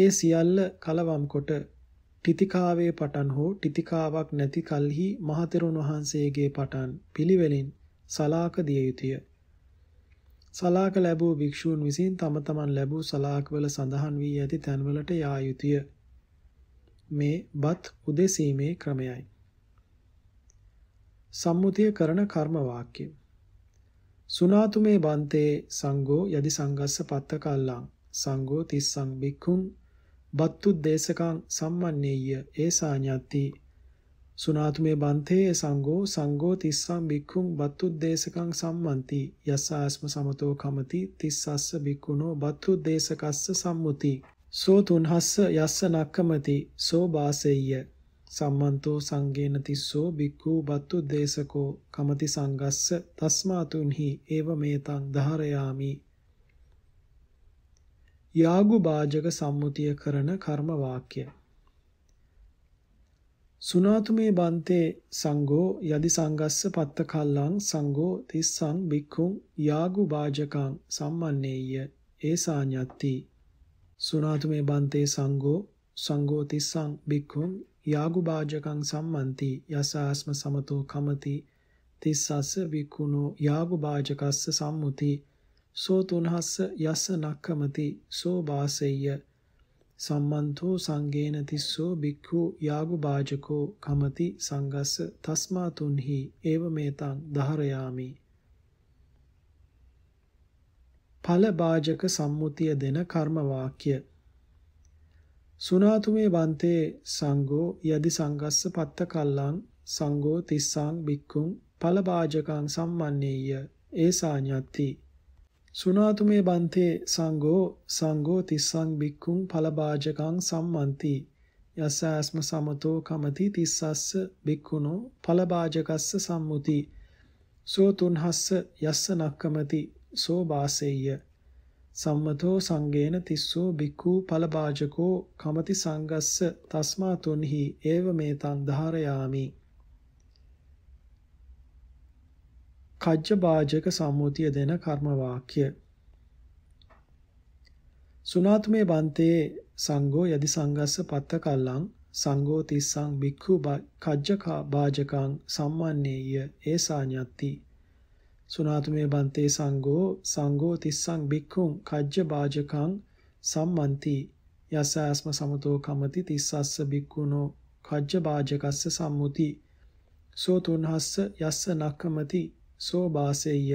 ඒ සියල්ල කලවම් කොට ටිතිකාවේ පටන් හෝ ටිතිකාවක් නැති කල්හි මහතෙරුන් වහන්සේගේ පටන් පිළිවෙලින් සලාක දිය යුතුය. සලාක ලැබූ භික්ෂූන් විසින් තම තමන් ලැබූ සලාකවල සඳහන් වී ඇති තැන්වලට යා යුතුය. මේ බත් උදෙසීමේ ක්‍රමයයි. සම්මුතිය කරන කර්ම වාක්‍යය සුනාතු මේ බන්තේ සංඝෝ යදි සංඝස්ස පත්ත කල්ලං සංඝෝ තිස්සං බික්ඛුං බත්තු දේශකං සම්මන්නේය ඒසා ඤාති සුනාතු මේ බන්තේ සංඝෝ සංඝෝ තිස්සං බික්ඛුං බත්තු දේශකං සම්මන්ති යස්සාස්ම සමතෝ කමති තිස්සස්ස බික්ඛුනෝ බත්තු දේශකස්ස සම්මුති සෝ තුන්හස්ස යස්ස නක්කමති සෝ වාසෙය්‍ය සම්මන්තෝ සංගේන තිස්සෝ බික්ඛු බත්තු දේශකෝ කමති සංගස්ස තස්මාතුන්හි ඒව මේතං ධාරයාමි යාගු වාජක සම්මුතිය කරන කර්ම වාක්‍ය සුනාතුමේ බන්තේ සංඝෝ යදි සංගස්ස පත්ත කල්ලං සංඝෝ තිස්සං බික්ඛුං යාගු වාජකං සම්මන්නේය ඒසාඤ්ඤත්ති සුනාතුමේ බන්තේ සංඝෝ සංඝෝ තිස්සං බික්ඛුං යාගුභාජකං සම්මන්ති යසාස්ම සමතෝ කමති තිස්සස්ස විකුණෝ යාගුභාජකස්ස සම්මුති සෝ තුනහස්ස යස්ස නක්කමති සෝ වාසෙය්‍ය සම්මන්තෝ සංගේන තිස්සෝ බික්ඛු යාගුභාජකෝ කමති සංගස්ස තස්මා තුන්හි ඒව මේතං දහරයාමි ඵල භාජක සම්මුතිය දෙන කර්ම වාක්‍ය සුනාතුමේ බන්තේ සංඝෝ යදි සංගස්ස පත්ත කල්ලං සංඝෝ තිස්සං බික්ඛුං පලභාජකං සම්මන්නේය ඒ සාඤ්ඤත්ති සුනාතුමේ බන්තේ සංඝෝ සංඝෝ තිස්සං බික්ඛුං පලභාජකං සම්මන්ති යස ආස්ම සමතෝ කමති තිස්සස්ස බික්ඛුනෝ පලභාජකස්ස සම්මුති සෝ තුන්හස්ස යස්ස නක්කමති සෝ වාසෙය්‍ය සම්මතෝ සංගේන තිස්සෝ බික්ඛු ඵලභාජකෝ කමති සංගස්ස තස්මා තුන්හි ඒව මේතං ධාරයාමි කජ්ජභාජක සම්මුතිය දෙන කර්ම වාක්‍ය සුනාත්මේ බන්තේ සංඝෝ යදි සංගස්ස පත්ත කල්ලං සංඝෝ තිස්සං භික්ඛු කජ්ජකා භාජකං සම්මන්නේය ඒසාඤ්ඤත්ති සුනාතමේ බන්තේ සංඝෝ සංඝෝ තිස්සං බික්ඛුං කජ්ජ බාජකං සම්මන්ති යසාස්ම සමතෝ කමති තිස්සස්ස බික්ඛුනෝ කජ්ජ බාජකස්ස සම්මුති සෝ තුන්හස්ස යස්ස නක්කමති සෝ බාසෙය්‍ය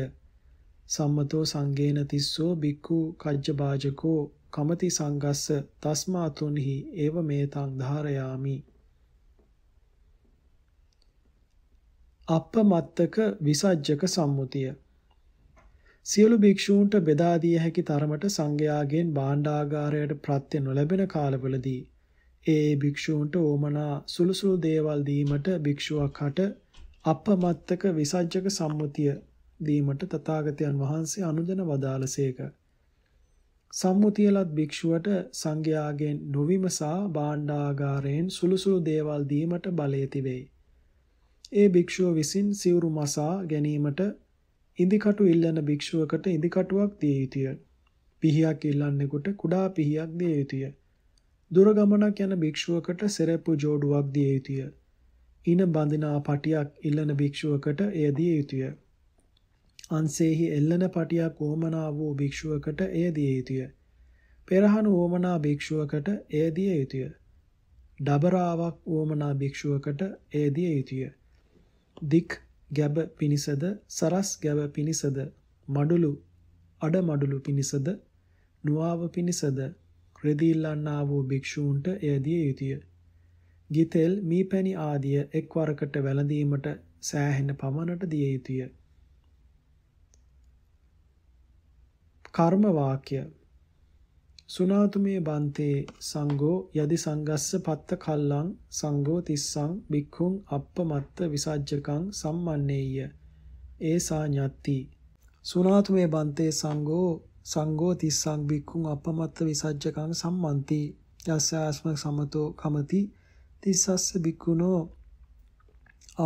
සම්මතෝ සංගේන තිස්සෝ බික්ඛු කජ්ජ බාජකෝ කමති සංගස්ස තස්මා තුන්හි ඒව මේතං ධාරයාමි අපමත්තක විසජ්ජක සම්මුතිය සියලු භික්ෂූන්ට බෙදා දිය හැකි තරමට සංඝයාගෙන් භාණ්ඩාගාරයට ප්‍රත්‍ය නොලැබෙන කාලවලදී ඒ භික්ෂූන්ට ඕමනා සුළුසුළු දේවල් දීමට භික්ෂුවක් හට අපමත්තක විසජ්ජක සම්මුතිය දීමට තථාගතයන් වහන්සේ අනුදන වදාළසේක. සම්මුතියලත් භික්ෂුවට සංඝයාගෙන් නොවිමසා භාණ්ඩාගාරයෙන් සුළුසුළු දේවල් දීමට බලය තිබේ. ඒ භික්ෂුව විසින් සිවුරු මසා ගැනීමට ඉදිකටු ඉල්ලන භික්ෂුවකට ඉදිකටුවක් දිය යුතුය. පිහියක් ඉල්ලන්නෙකුට කුඩා පිහියක් දිය යුතුය. දුර ගමනක් යන භික්ෂුවකට සෙරෙප්පු جوړුවක් දිය යුතුය. ඉන බඳිනා පටියක් ඉල්ලන භික්ෂුවකට එය දිය යුතුය. අන්සේහි එල්ලන පටියක් ඕමනා වූ භික්ෂුවකට එය දිය යුතුය. පෙරහන ඕමනා භික්ෂුවකට එය දිය යුතුය. ඩබරාවක් ඕමනා භික්ෂුවකට එය දිය යුතුය. දික් ගැබ පිනිසද සරස් ගැබ පිනිසද මඩුලු අඩ මඩුලු පිනිසද නුවාව පිනිසද රෙදිල්ලන්නා වූ භික්ෂූන්ට එය දිය යුතුය. ගිතෙල් මීපැණි ආදිය එක්වරකට වැළඳීමට සෑහෙන පමණට දිය යුතුය. කර්ම වාක්‍ය සුනාතුමේ බන්තේ සංඝෝ යදි සංගස්ස පත්ත කල්ලං සංඝෝ තිස්සං බික්ඛුං අප්පමත්ත විසජ්ජකං සම්මන්නේය ඒසා ඤත්ති සුනාතුමේ බන්තේ සංඝෝ සංඝෝ තිස්සං බික්ඛුං අප්පමත්ත විසජ්ජකං සම්මන්ති යස්සාස්ම සමතෝ කමති තිස්සස්ස බික්ඛුනෝ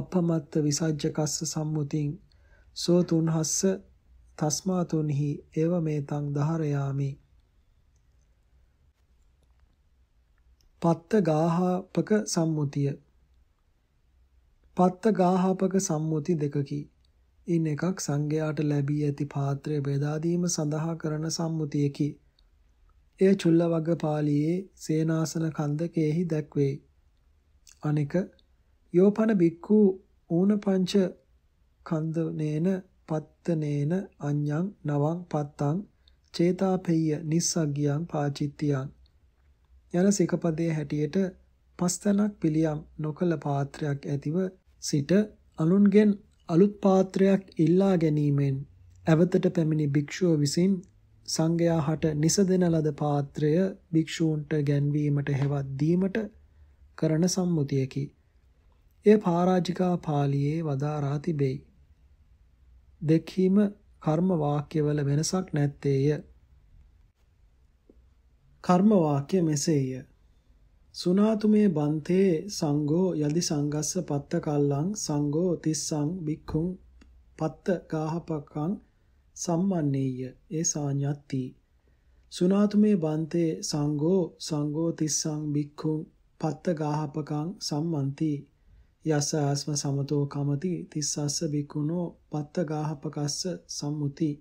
අප්පමත්ත විසජ්ජකස්ස සම්මුතින් සෝ තුන්හස්ස තස්මා තුන්හි එව මේ තං දහරයාමි පත්ත ගාහාපක සම්මුතිය පත්ත ගාහාපක සම්මුති දෙකකි. ඉන් එකක් සංඝයාට ලැබී ඇති පාත්‍රය බෙදා දීම සඳහා කරන සම්මුතියකි. එය චුල්ලවග්ග පාළියේ සේනාසන කන්දකයේහි දැක්වේ. අනෙක යෝපන බික්ඛු ඌන පංච කන්දනේන පත්තනේන අඤ්ඤං නවං පත්තං චේතාපෙය්‍ය නිස්සග්ගියං පාචිත්තියං යන සිකපදයේ හැටියට පස්තනක් පිළියම් නොකල පාත්‍රයක් ඇතිව සිට අනුන්ගෙන් අලුත් පාත්‍රයක් ඉල්ලා ගැනීමෙන් ඇවතට පැමිණි භික්ෂුව විසින් සංඝයා හට නිසදෙන ලද පාත්‍රය භික්ෂූන්ට ගැන්වීමට හෙවත් දීමට කරන සම්මුතියකි. එය පරාජිකා පාළියේ වදාරා තිබෙයි. දෙකීම කර්ම වාක්‍යවල වෙනසක් නැත්තේය. කර්ම වාක්‍ය මෙසේය. සුනාතුමේ බන්තේ සංඝෝ යදි සංගස්ස පත්ත කල්ලං සංඝෝ තිස්සං බික්ඛුං පත්ත ගාහපකං සම්මන්නේය ඒ සාඤ්ඤත්ති සුනාතුමේ බන්තේ සංඝෝ සංඝෝ තිස්සං බික්ඛුං පත්ත ගාහපකං සම්මන්ති යස ආස්ම සමතෝ කමති තිස්සස්ස බික්ඛුනෝ පත්ත ගාහපකස්ස සම්මුති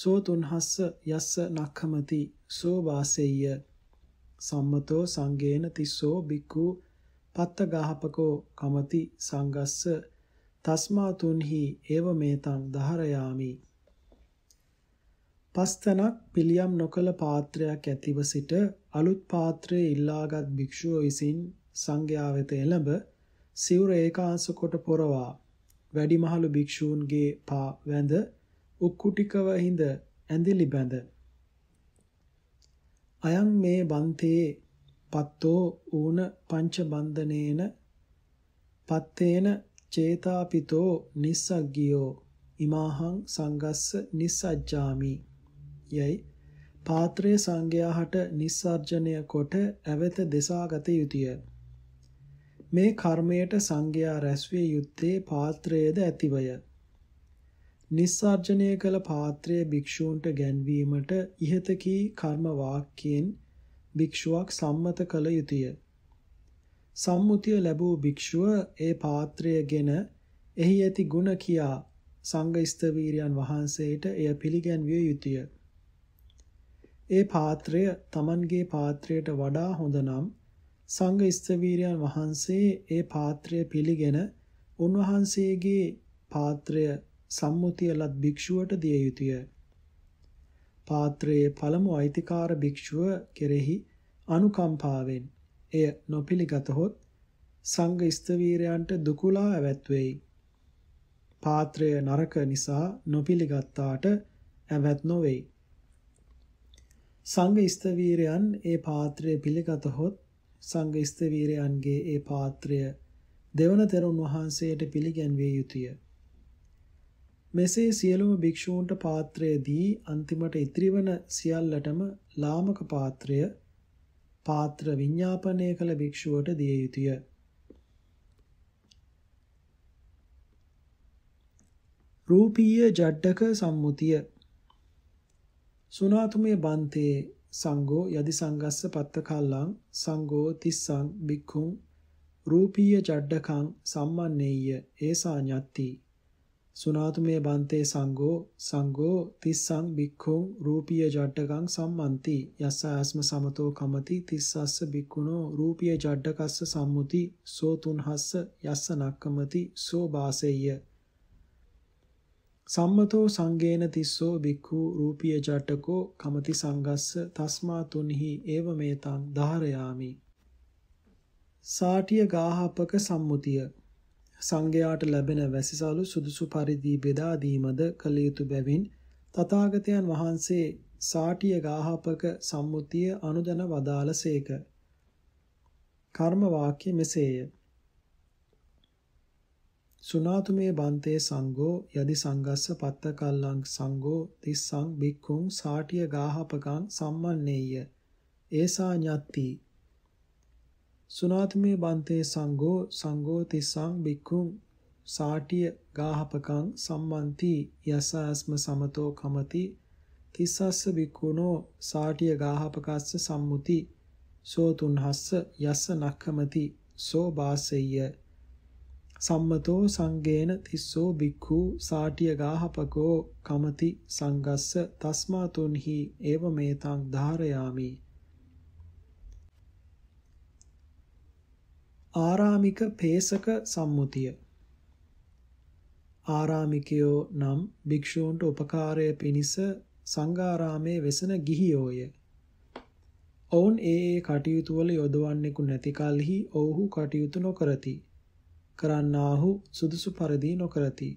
සෝ තුන්හස්ස යස්ස නක්ඛමති සෝ වාසෙය්‍ය සම්මතෝ සංගේන තිස්සෝ බික්ඛු පත්ත ගාහපකෝ කමති සංගස්ස තස්මා තුන්හි ඒව මේතං දහරයාමි පස්තනක් පිළියම් නොකල පාත්‍රයක් ඇතිව සිට අලුත් පාත්‍රයේ ඉල්ලාගත් භික්ෂුව විසින් සංඝයා වෙත එළඹ සිවුර ඒකාංශ කොට පොරවා වැඩිමහලු භික්ෂූන්ගේ පා වැඳ උක්කුටිකව හිඳ ඇඳිලි බැඳ අයං මේ බන්තේ පත්තෝ ඌන පංච බන්ධනේන පත්තේන චේතාපිතෝ නිස්සග්ගියෝ ඉමාහං සංගස්ස නිස්සජ්ජාමි යයි පාත්‍රය සංගයාහට නිස්සර්ජනය කොට ඇවත දෙසාගත යුතුය මේ කර්මයට සංගයා රැස්විය යුත්තේ පාත්‍රයේද ඇතිවය නිස්සර්ජනය කළ පාත්‍රය භික්ෂූන්ට ගැන්වීමට ඉහත කී කර්ම වාක්‍යයෙන් භික්ෂුවක් සම්මත කළ යුතුය. සම්මුතිය ලැබූ භික්ෂුව ඒ පාත්‍රයගෙන එහි ඇති ගුණ කියා සංඝ ස්තවීරයන් වහන්සේට එය පිළිගැන්විය යුතුය. ඒ පාත්‍රය Tamanගේ පාත්‍රයට වඩා හොඳ නම් සංඝ ස්තවීරයන් වහන්සේ ඒ පාත්‍රය පිළිගෙන උන්වහන්සේගේ පාත්‍රය සම්මුතිය ලත් භික්ෂුවට දිය යුතුය. පාත්‍රයේ පළමු අයිතිකාර භික්ෂුව කෙරෙහි අනුකම්පාවෙන් එය නොපිළිගතහොත් සංඝ ස්තවීරයන්ට දුකුලා ඇවැත්වෙයි. පාත්‍රය නරක නිසා නොපිළිගත්තාට ඇවැත් නොවේයි. සංඝ ස්තවීරයන් ඒ පාත්‍රය පිළිගතහොත් සංඝ ස්තවීරයන්ගේ ඒ පාත්‍රය දෙවන තෙරුන් වහන්සේට පිළිගැන්විය යුතුය. මෙසේ සියලුම භික්ෂූන්ට පාත්‍රය දී අන්තිමට ඉතිරිවන සියල්ලටම ලාමක පාත්‍රය පාත්‍ර විඤ්ඤාපනය කළ භික්ෂුවට දිය යුතුය. රූපීය ජඩක සම්මුතිය සුනාතුමේ බන්තේ සංඝෝ යදි සංගස්ස පත්ත කල්ලං සංඝෝ තිස්සං භික්ඛුං රූපීය ජඩකං සම්මන්නේය ඒසා ඤත්ති සුනාතුමේ බන්තේ සංඝෝ සංඝෝ තිස්සං භික්ඛුං රූපීය ජඩකං සම්මන්ති යස්ස ආස්ම සමතෝ කමති තිස්සස්ස භික්ඛුනෝ රූපීය ජඩකස්ස සම්මුති සෝ තුන්හස්ස යස්ස නක්කමති සෝ වාසෙය්‍ය සම්මතෝ සංගේන තිස්සෝ භික්ඛු රූපීය ජඩකෝ කමති සංගස්ස තස්මා තුන්හි ඒව මේතං ධාරයාමි සාටිය ගාහපක සම්මුතිය සංඝයාට ලැබෙන වැසිසලු සුදුසු පරිදි බෙදා දීමද කළ යුතු බැවින් තථාගතයන් වහන්සේ සාටිය ගාහපක සම්මුතිය අනුදන වදාළසේක. කර්ම වාක්‍ය මෙසේය. සුනාතුමේ බන්තේ සංඝෝ යදි සංගස්ස පත්ත කල්ලං සංඝෝ තිස්සං බික්ඛුං සාටිය ගාහපකං සම්මන්නේය. ඒසා ඤත්ති සුනාතමේ බන්තේ සංඝෝ සංඝෝ තිස්සං බික්ඛුං සාටිය ගාහපකං සම්මන්ති යසාස්ම සමතෝ කමති තිස්සස්ස බික්ඛුනෝ සාටිය ගාහපකස්ස සම්මුති සෝ තුන්හස්ස යස්ස නක්ඛමති සෝ වාසෙය්‍ය සම්මතෝ සංගේන තිස්සෝ බික්ඛු සාටිය ගාහපකෝ කමති සංගස්ස තස්මා තුන්හි ඒව මේතං ධාරයාමි ආරාමික පේසක සම්මුතිය ආරාමිකයෝ නම් භික්ෂූන්ට උපකාරය පිණිස සංඝාරාමයේ වෙසෙන ගිහියෝය. ඔවුන් ඒ ඒ කටයුතු වල යොදවන්නෙකු නැති කලෙහි ඔවුහු කටයුතු නොකරති. කරන්නාහු සුදුසු පරිදි නොකරති.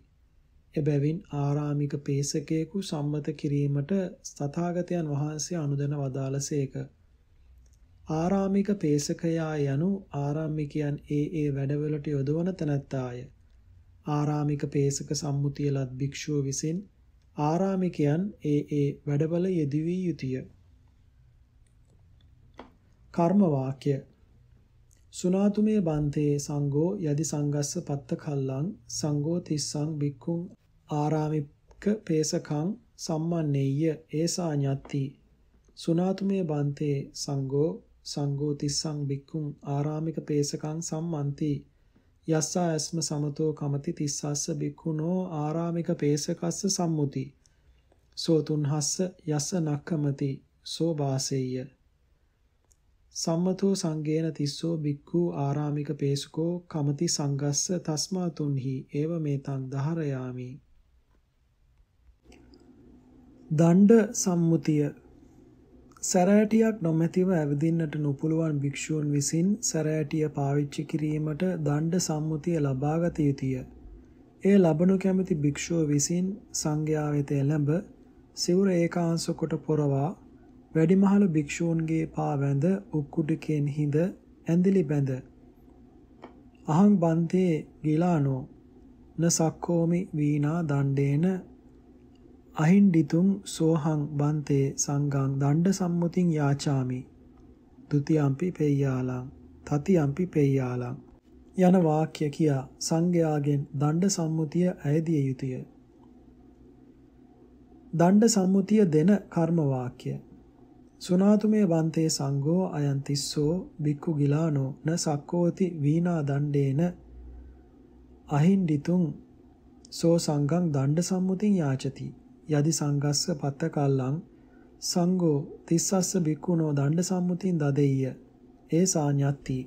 එබැවින් ආරාමික පේසකයෙකු සම්මත කිරීමට තථාගතයන් වහන්සේ අනුදැන වදාළසේක. ආරාමික පේසකයා යනු ආරාමිකයන් ඒ ඒ වැඩවලට යොදවන තැනැත්තාය. ආරාමික පේසක සම්මුතිය ලත් භික්‍ෂුව විසින් ආරාමිකයන් ඒ ඒ වැඩවල යෙදිවී යුතුය. කර්මවාක්‍ය සුනාතුමේ බන්තයේ සංගෝ යදි සංගස්ස පත්ත කල්ලං සංගෝ තිස්සං බික්කුම් ආරාමික පේසකං සම්මන්නේය ඒසා ඥත්ති සුනාතුමේ බන්තේ සංගෝ සංඝෝ තිස්සං බික්කුම් ආරාමික පේසකං සම්මන්ති යස්සා අස්ම සමතෝ කමති තිස්සස්ස බික්කුණෝ ආරාමික පේසකස්ස සම්මුති සෝ තුන්හස්ස යස්ස නක්කමති සෝ වාසෙය්‍ය සම්මතෝ සංගේන තිස්සෝ බික්ඛු ආරාමික පේසකෝ කමති සංගස්ස තස්මා තුන්හි ඒව මේතං දහරයාමි දණ්ඩ සම්මුතිය සැරෑටියක් නොමැතිව ඇවිදින්නට නොපුළුවන් භික්ෂූන් විසින් සැරෑටිය පාවිච්චි කිරීමට දණ්ඩ සම්මුතිය ලබාගත යුතුය. එය ලබනු කැමති භික්ෂුව විසින් සංඝයා වෙත එළඹ සිවුර ඒකාංශ කොට පොරවා වැඩිමහල් භික්ෂූන්ගේ පා වැඳ උක්කුඩකෙන් හිඳ ඇඳිලි බැඳ අහං බන්තේ ගිලානෝ න සක්කෝමි වීණා දණ්ඩේන අහින්ඩිතුම් සෝහං බන්තේ සංඝං දණ්ඩ සම්මුතින් යාචාමි ဒ ුතියම්පි පෙය්‍යාලං තතියම්පි පෙය්‍යාලං යන වාක්‍ය කියා සංඝයාගෙන් දණ්ඩ සම්මුතිය ඇයදිය යුතුය දණ්ඩ සම්මුතිය දෙන කර්ම වාක්‍ය සුනාතුමේ වන්තේ සංඝෝ අයන් තිස්සෝ බික්කු ගිලානෝ න සක්කෝති වීණා දණ්ඩේන අහින්ඩිතුං සෝ සංඝං දණ්ඩ සම්මුතින් යාචති යදි සංගස්ස පත්ත කල්ලං සංඝෝ තිස්සස්ස බික්කුණෝ දණ්ඩ සම්මුතින් දදෙය්‍ය ඒ සාඤ්ඤත්ති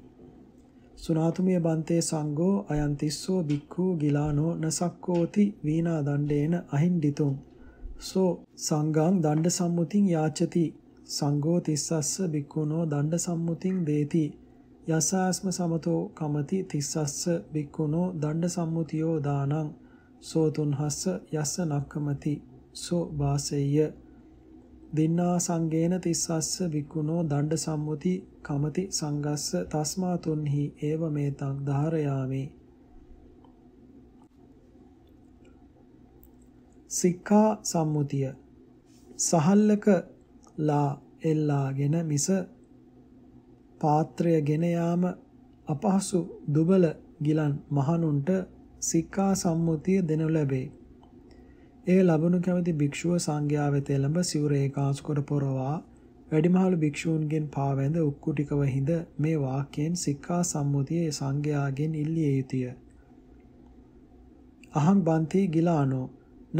සුනාතුමිය බන්තේ සංඝෝ අයන් තිස්සෝ බික්ඛු ගිලානෝ නසක්කෝති වීණා දණ්ඩේන අහින්ඩිතුම් සෝ සංඝං දණ්ඩ සම්මුතින් යාචති සංඝෝ තිස්සස්ස බික්කුණෝ දණ්ඩ සම්මුතින් දේති යසාස්ම සමතෝ කමති තිස්සස්ස බික්කුණෝ දණ්ඩ සම්මුතියෝ දානං සෝතුන්හස්ස යස්ස නක්කමති සෝ වාසෙය්‍ය දින්නා සංගේන තිස්සස්ස විකුණෝ දණ්ඩ සම්මුති කමති සංගස්ස තස්මා තුන්හි ඒව මේතං ධාරයාමි සික්ඛා සම්මුතිය සහල්ලක ලා එල්ලාගෙන මිස පාත්‍රය ගෙන යාම අපහසු දුබල ගිලන් මහණුන්ට සික්ඛා සම්මුතිය දෙනු ලැබේ එය ලබනු කැමති භික්ෂුව සංඝයා වෙත එළඹ සිවුර ඒකාසුකර පොරවා වැඩිමහල් භික්ෂූන්ගෙන් පාවැඳ උක්කුටිකව හිඳ මේ වාක්‍යයෙන් සික්ඛා සම්මුතිය සංඝයාගෙන් ඉල්ලිය යුතුය. අහං බන්ති ගිලානෝ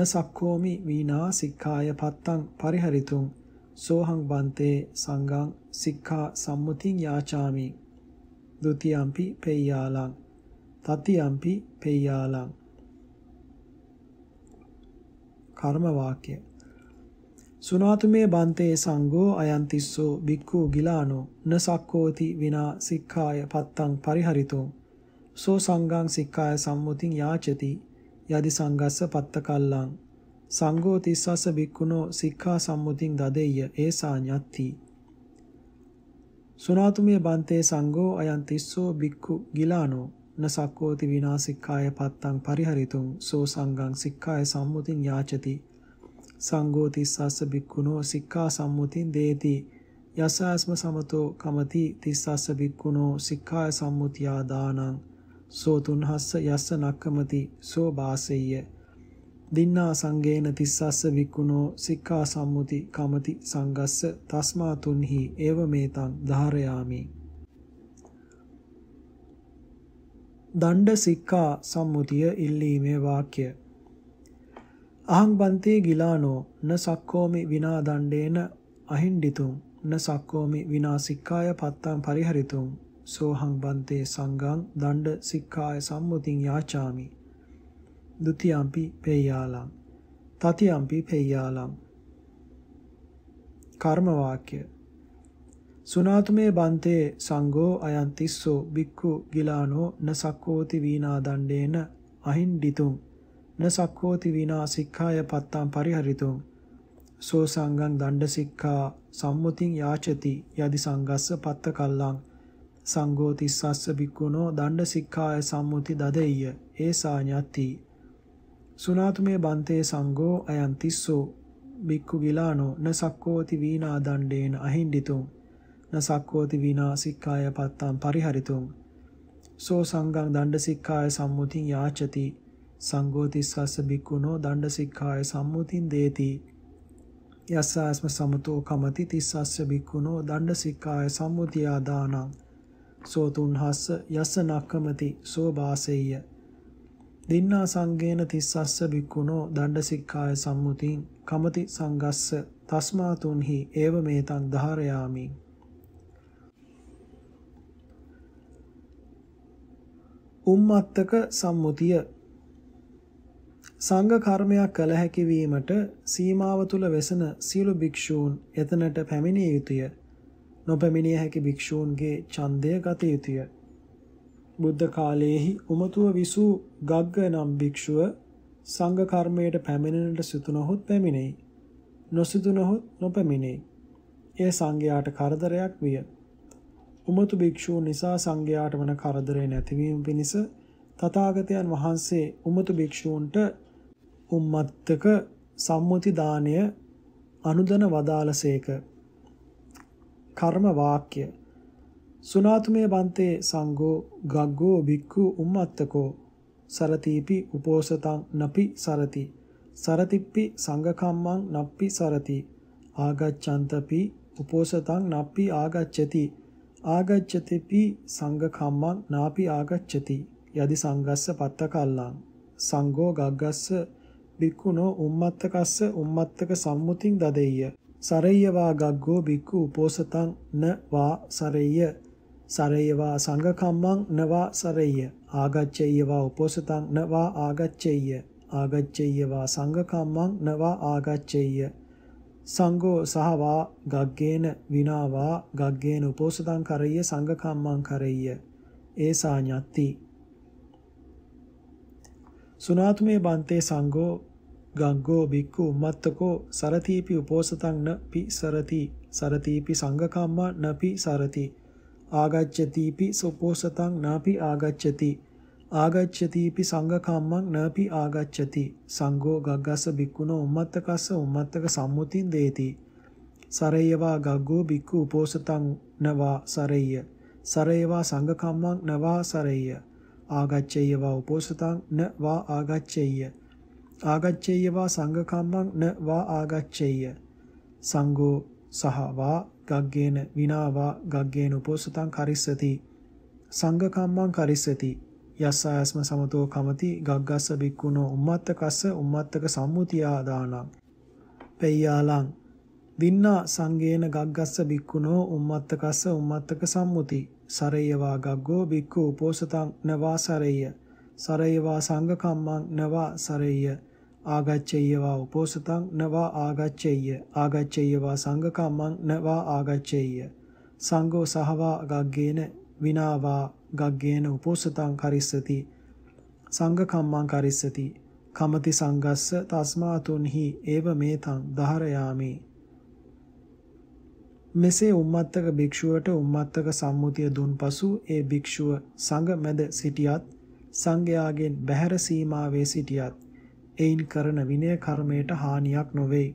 න සක්ඛෝමි වීනා සික්ඛාය පත්තං පරිහරිතුං සෝහං බන්තේ සංඝං සික්ඛා සම්මුතිං යාචාමි. ဒ ුතියම්පි පෙය්‍යාලං තතියම්පි පෙය්‍යාලං කර්ම වාක්‍ය සුනාතුමේ බන්තේ සංඝෝ අයන්තිස්සෝ බික්ඛු ගිලානෝ නසක්කෝති විනා සික්ඛාය පත්තං පරිහරිතෝ සෝ සංඝං සික්ඛාය සම්මුතින් යාචති යදි සංඝස්ස පත්තකල්ලං සංඝෝ තිස්සස බික්ඛුනෝ සික්ඛා සම්මුතින් දදෙය්‍ය ඒසා ඤත්ති සුනාතුමේ බන්තේ සංඝෝ අයන්තිස්සෝ බික්ඛු ගිලානෝ නසක්කෝති විනාසික්ඛාය පත්තං පරිහරිතුං සෝ සංඝං සික්ඛාය සම්මුතින් යාචති සංඝෝති සස්ස බික්ඛුනෝ සික්ඛා සම්මුතින් දේති යසාස්ම සමතෝ කමති තිස්සස්ස බික්ඛුනෝ සික්ඛාය සම්මුතියා දානං සෝ තුන්හස්ස යස්ස නක්කමති සෝ බාසෙය්‍ය දින්නා සංගේන තිස්සස්ස වික්කුණෝ සික්ඛා සම්මුති කමති සංගස්ස තස්මා තුන්හි ඒව මේතං ධාරයාමි දණ්ඩ සික්ඛා සම්මුතිය ඉල්ලීමේ වාක්‍ය අහං බන්තේ ගිලානෝ න සක්කෝමි විනා දණ්ඩේන අහින්ඩිතුම් න සක්කෝමි විනා සික්ඛාය පත්තම් පරිහරිතුම් සෝහං බන්තේ සංඝං දණ්ඩ සික්ඛාය සම්මුතින් යාචාමි ဒုတိယ ම්පි පේයාලම් තතියම්පි පෙය්‍යාලම් කර්ම වාක්‍ය සුනාතුමේ බන්තේ සංඝෝ අයන් තිස්සෝ බික්ඛු ගිලානෝ නසක්කෝති වීණා දණ්ඩේන අහින්ඩිතුම් නසක්කෝති වීණා සික්ඛාය පත්තම් පරිහරිතුම් සෝ සංඝං දණ්ඩ සික්ඛා සම්මුතින් යාචති යදි සංඝස්ස පත්ත කල්ලං සංඝෝ තිස්සස්ස බික්ඛුනෝ දණ්ඩ සික්ඛාය සම්මුති දදෙය්‍ය ඒසා ඤත්ති සුනාතුමේ බන්තේ සංඝෝ අයන් තිස්සෝ බික්ඛු ගිලානෝ නසක්කෝති වීණා දණ්ඩේන අහින්ඩිතුම් නසක්කෝති විනාසික්ඛාය පත්තම් පරිහරිතුම් සෝ සංඝං දණ්ඩසික්ඛාය සම්මුතින් යාචති සංඝෝතිස්සස්ස බික්කුණෝ දණ්ඩසික්ඛාය සම්මුතින් දේති යස්සාස්ම සමතෝ කමති තිස්සස්ස බික්කුණෝ දණ්ඩසික්ඛාය සම්මුතියා දානං සෝ තුන්හස්ස යස්ස නක්කමති සෝ වාසෙය්‍ය දින්නා සංගේන තිස්සස්ස බික්කුණෝ දණ්ඩසික්ඛාය සම්මුතින් කමති සංගස්ස තස්මා තුන්හි ඒව මේතං ධාරයාමි උම්මත්තක සම්මුතිය සංඝ කර්මයක් කළ හැකි වීමට සීමාව තුල වෙසෙන සියලු භික්ෂූන් එතනට පැමිණිය යුතුය. නොපැමිණිය හැකි භික්ෂූන්ගේ ඡන්දය ගත යුතුය. බුද්ධ කාලයේහි උමතුව විසූ ගග්ග නම් භික්ෂුව සංඝ කර්මයට පැමිණෙන්නට සිතුනොහොත් පැමිණෙයි. නොසිතුනොහොත් නොපැමිණෙයි. එය සංඝයාට කරදරයක් විය. උමතු භික්ෂූන් නිසා සංඝයාට වන කරදරේ නැතිවීම පිණිස තථාගතයන් වහන්සේ උමතු භික්ෂූන්ට උම්මත්තක සම්මුති දාණය අනුදන වදාළසේක. කර්ම වාක්‍ය සුනාතුමේ බන්තේ සංඝෝ ගග්ගෝ භික්ඛු උම්මත්තකෝ සරතීපි උපෝසතං නපි සරති සරතිප්පි සංඝකම්මං නප්පි සරති ආගච්ඡන්තපි උපෝසතං නප්පි ආගච්ඡති ආගච්ඡතේපි සංඝකම්මං නාපි ආගච්ඡති යදි සංගස්ස පත්තකල්ලං සංඝෝ ගග්ගස්ස බික්ඛුනෝ උම්මත්තකස්ස උම්මත්තක සම්මුතින් දදෙය්‍ය සරෙය්‍ය වා ගග්ගෝ බික්ඛු උපෝසතං න වා සරෙය්‍ය සරෙය්‍ය වා සංඝකම්මං න වා සරෙය්‍ය ආගච්ඡෙය්‍ය වා උපෝසතං න වා ආගච්ඡෙය්‍ය ආගච්ඡෙය්‍ය වා සංඝකම්මං න වා ආගච්ඡෙය්‍ය සංඝෝ සහවා ගග්ගේන විනාවා ගග්ගේන උපෝසතං කරය්‍ය සංඝකම්මං කරය්‍ය ඒසා ඤත්ති සුනාතුමේ බන්තේ සංඝෝ ගග්ගෝ බික්ඛු උම්මත්තකෝ සරතීපි උපෝසතං නපි සරති සරතීපි සංඝකම්මා නපි සරති ආගච්ඡතිපි සුපෝසතං නාපි ආගච්ඡති ආගච්ඡතිපි සංඝකම්මං නපි ආගච්ඡති සංඝෝ ගග්ගස බික්කුණෝ උම්මත්තකස්ස උම්මත්තක සම්මුතින් දේති සරේයවා ගග්ගෝ බික්කු උපෝසතං නවා සරේය සරේයවා සංඝකම්මං නවා සරේය ආගච්ඡේයවා උපෝසතං නවා ආගච්ඡේය ආගච්ඡේයවා සංඝකම්මං නවා ආගච්ඡේය සංඝෝ සහවා ගග්ගේන විනාවා ගග්ගේන උපෝසතං කරිස්සති සංඝකම්මං කරිස්සති යස්සායස්ම සමතෝ කමති ගග්ගස්ස බික්කුණෝ උම්මත්තකස්ස උම්මත්තක සම්මුතියා දානං පෙය්‍යාලං දින්නා සංගේන ගග්ගස්ස බික්කුණෝ උම්මත්තකස්ස උම්මත්තක සම්මුති සරේයවා ගග්ගෝ බික්කු උපෝසතං නවා සරේය සරේයවා සංඝ කම්මං නවා සරේය ආගච්ඡේයවා උපෝසතං නවා ආගච්ඡේය ආගච්ඡේයවා සංඝ කම්මං නවා ආගච්ඡේය සංඝෝ සහවා ගග්ගේන විනාවා ගග්ගේන උපෝසතං කරිස්සති සංඝ කම්මං කරිස්සති කමති සංගස්ස තස්මාතුන්හි ඒව මේතං දහරයාමි මෙසේ උම්මත්තක භික්ෂුවට උම්මත්තක සම්මුතිය දුන් පසු ඒ භික්ෂුව සංඝ මැද සිටියත් සංඝයාගෙන් බැහැර සීමාවේ සිටියත් එයින් කරන විනය කර්මයට හානියක් නොවේ